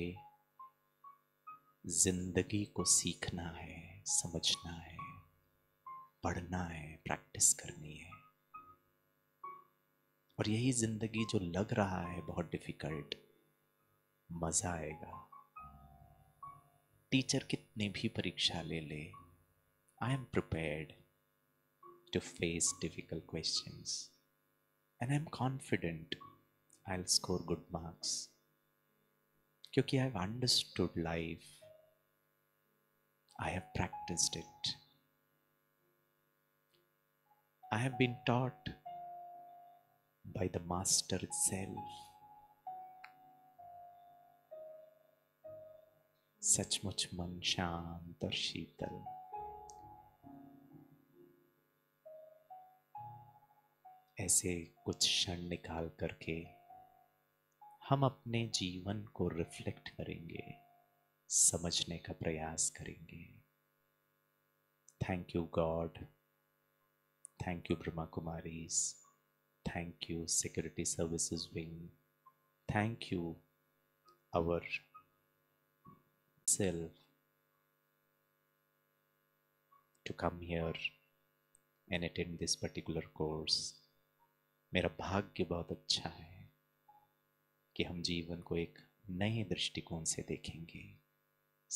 जिंदगी को सीखना है समझना है पढ़ना है प्रैक्टिस करनी है और यही जिंदगी जो लग रहा है बहुत डिफिकल्ट मजा आएगा टीचर कितनी भी परीक्षा ले ले I am prepared to face difficult questions and I'm confident I'll score good marks. Because I've understood life, I have practiced it, I have been taught by the master itself. Such much manchan darshital. ऐसे कुछ क्षण निकाल करके हम अपने जीवन को reflect करेंगे समझने का प्रयास करेंगे thank you God thank you Brahma Kumaris thank you security services wing thank you our self to come here and attend this particular course मेरा भाग्य बहुत अच्छा है कि हम जीवन को एक नए दृष्टिकोण से देखेंगे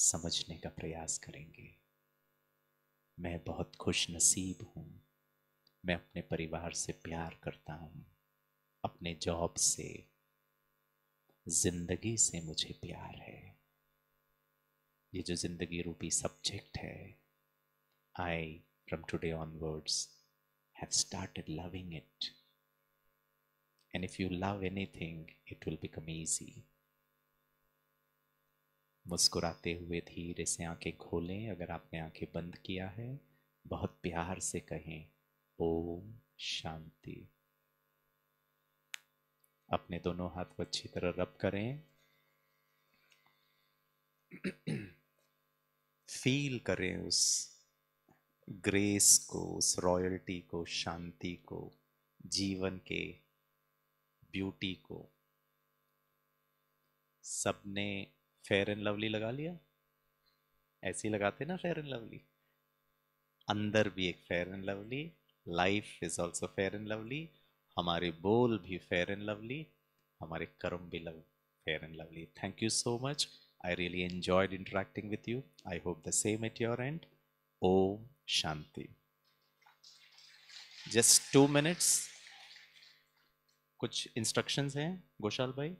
समझने का प्रयास करेंगे मैं बहुत खुश नसीब हूँ मैं अपने परिवार से प्यार करता हूँ अपने जॉब से जिंदगी से मुझे प्यार है ये जो जिंदगी रूपी सब्जेक्ट है I from today onwards have started loving it And if you love anything, it will become easy. मुस्कुराते हुए धीरे से आंखें खोलें अगर आपने आंखें बंद किया है बहुत प्यार से कहें ओम शांति अपने दोनों हाथ को अच्छी तरह रब करें फील करें उस ग्रेस को उस रॉयल्टी को शांति को जीवन के ब्यूटी को सबने फेयर एंड लवली लगा लिया ऐसे लगाते ना फेयर एंड लवली अंदर भी एक fair and lovely life is also fair and lovely हमारे बोल भी फेयर एंड लवली हमारे कर्म भी love fair and lovely thank you so much I really enjoyed interacting with you I hope the same at your end Om Shanti just two minutes कुछ instructions हैं गोशाल भाई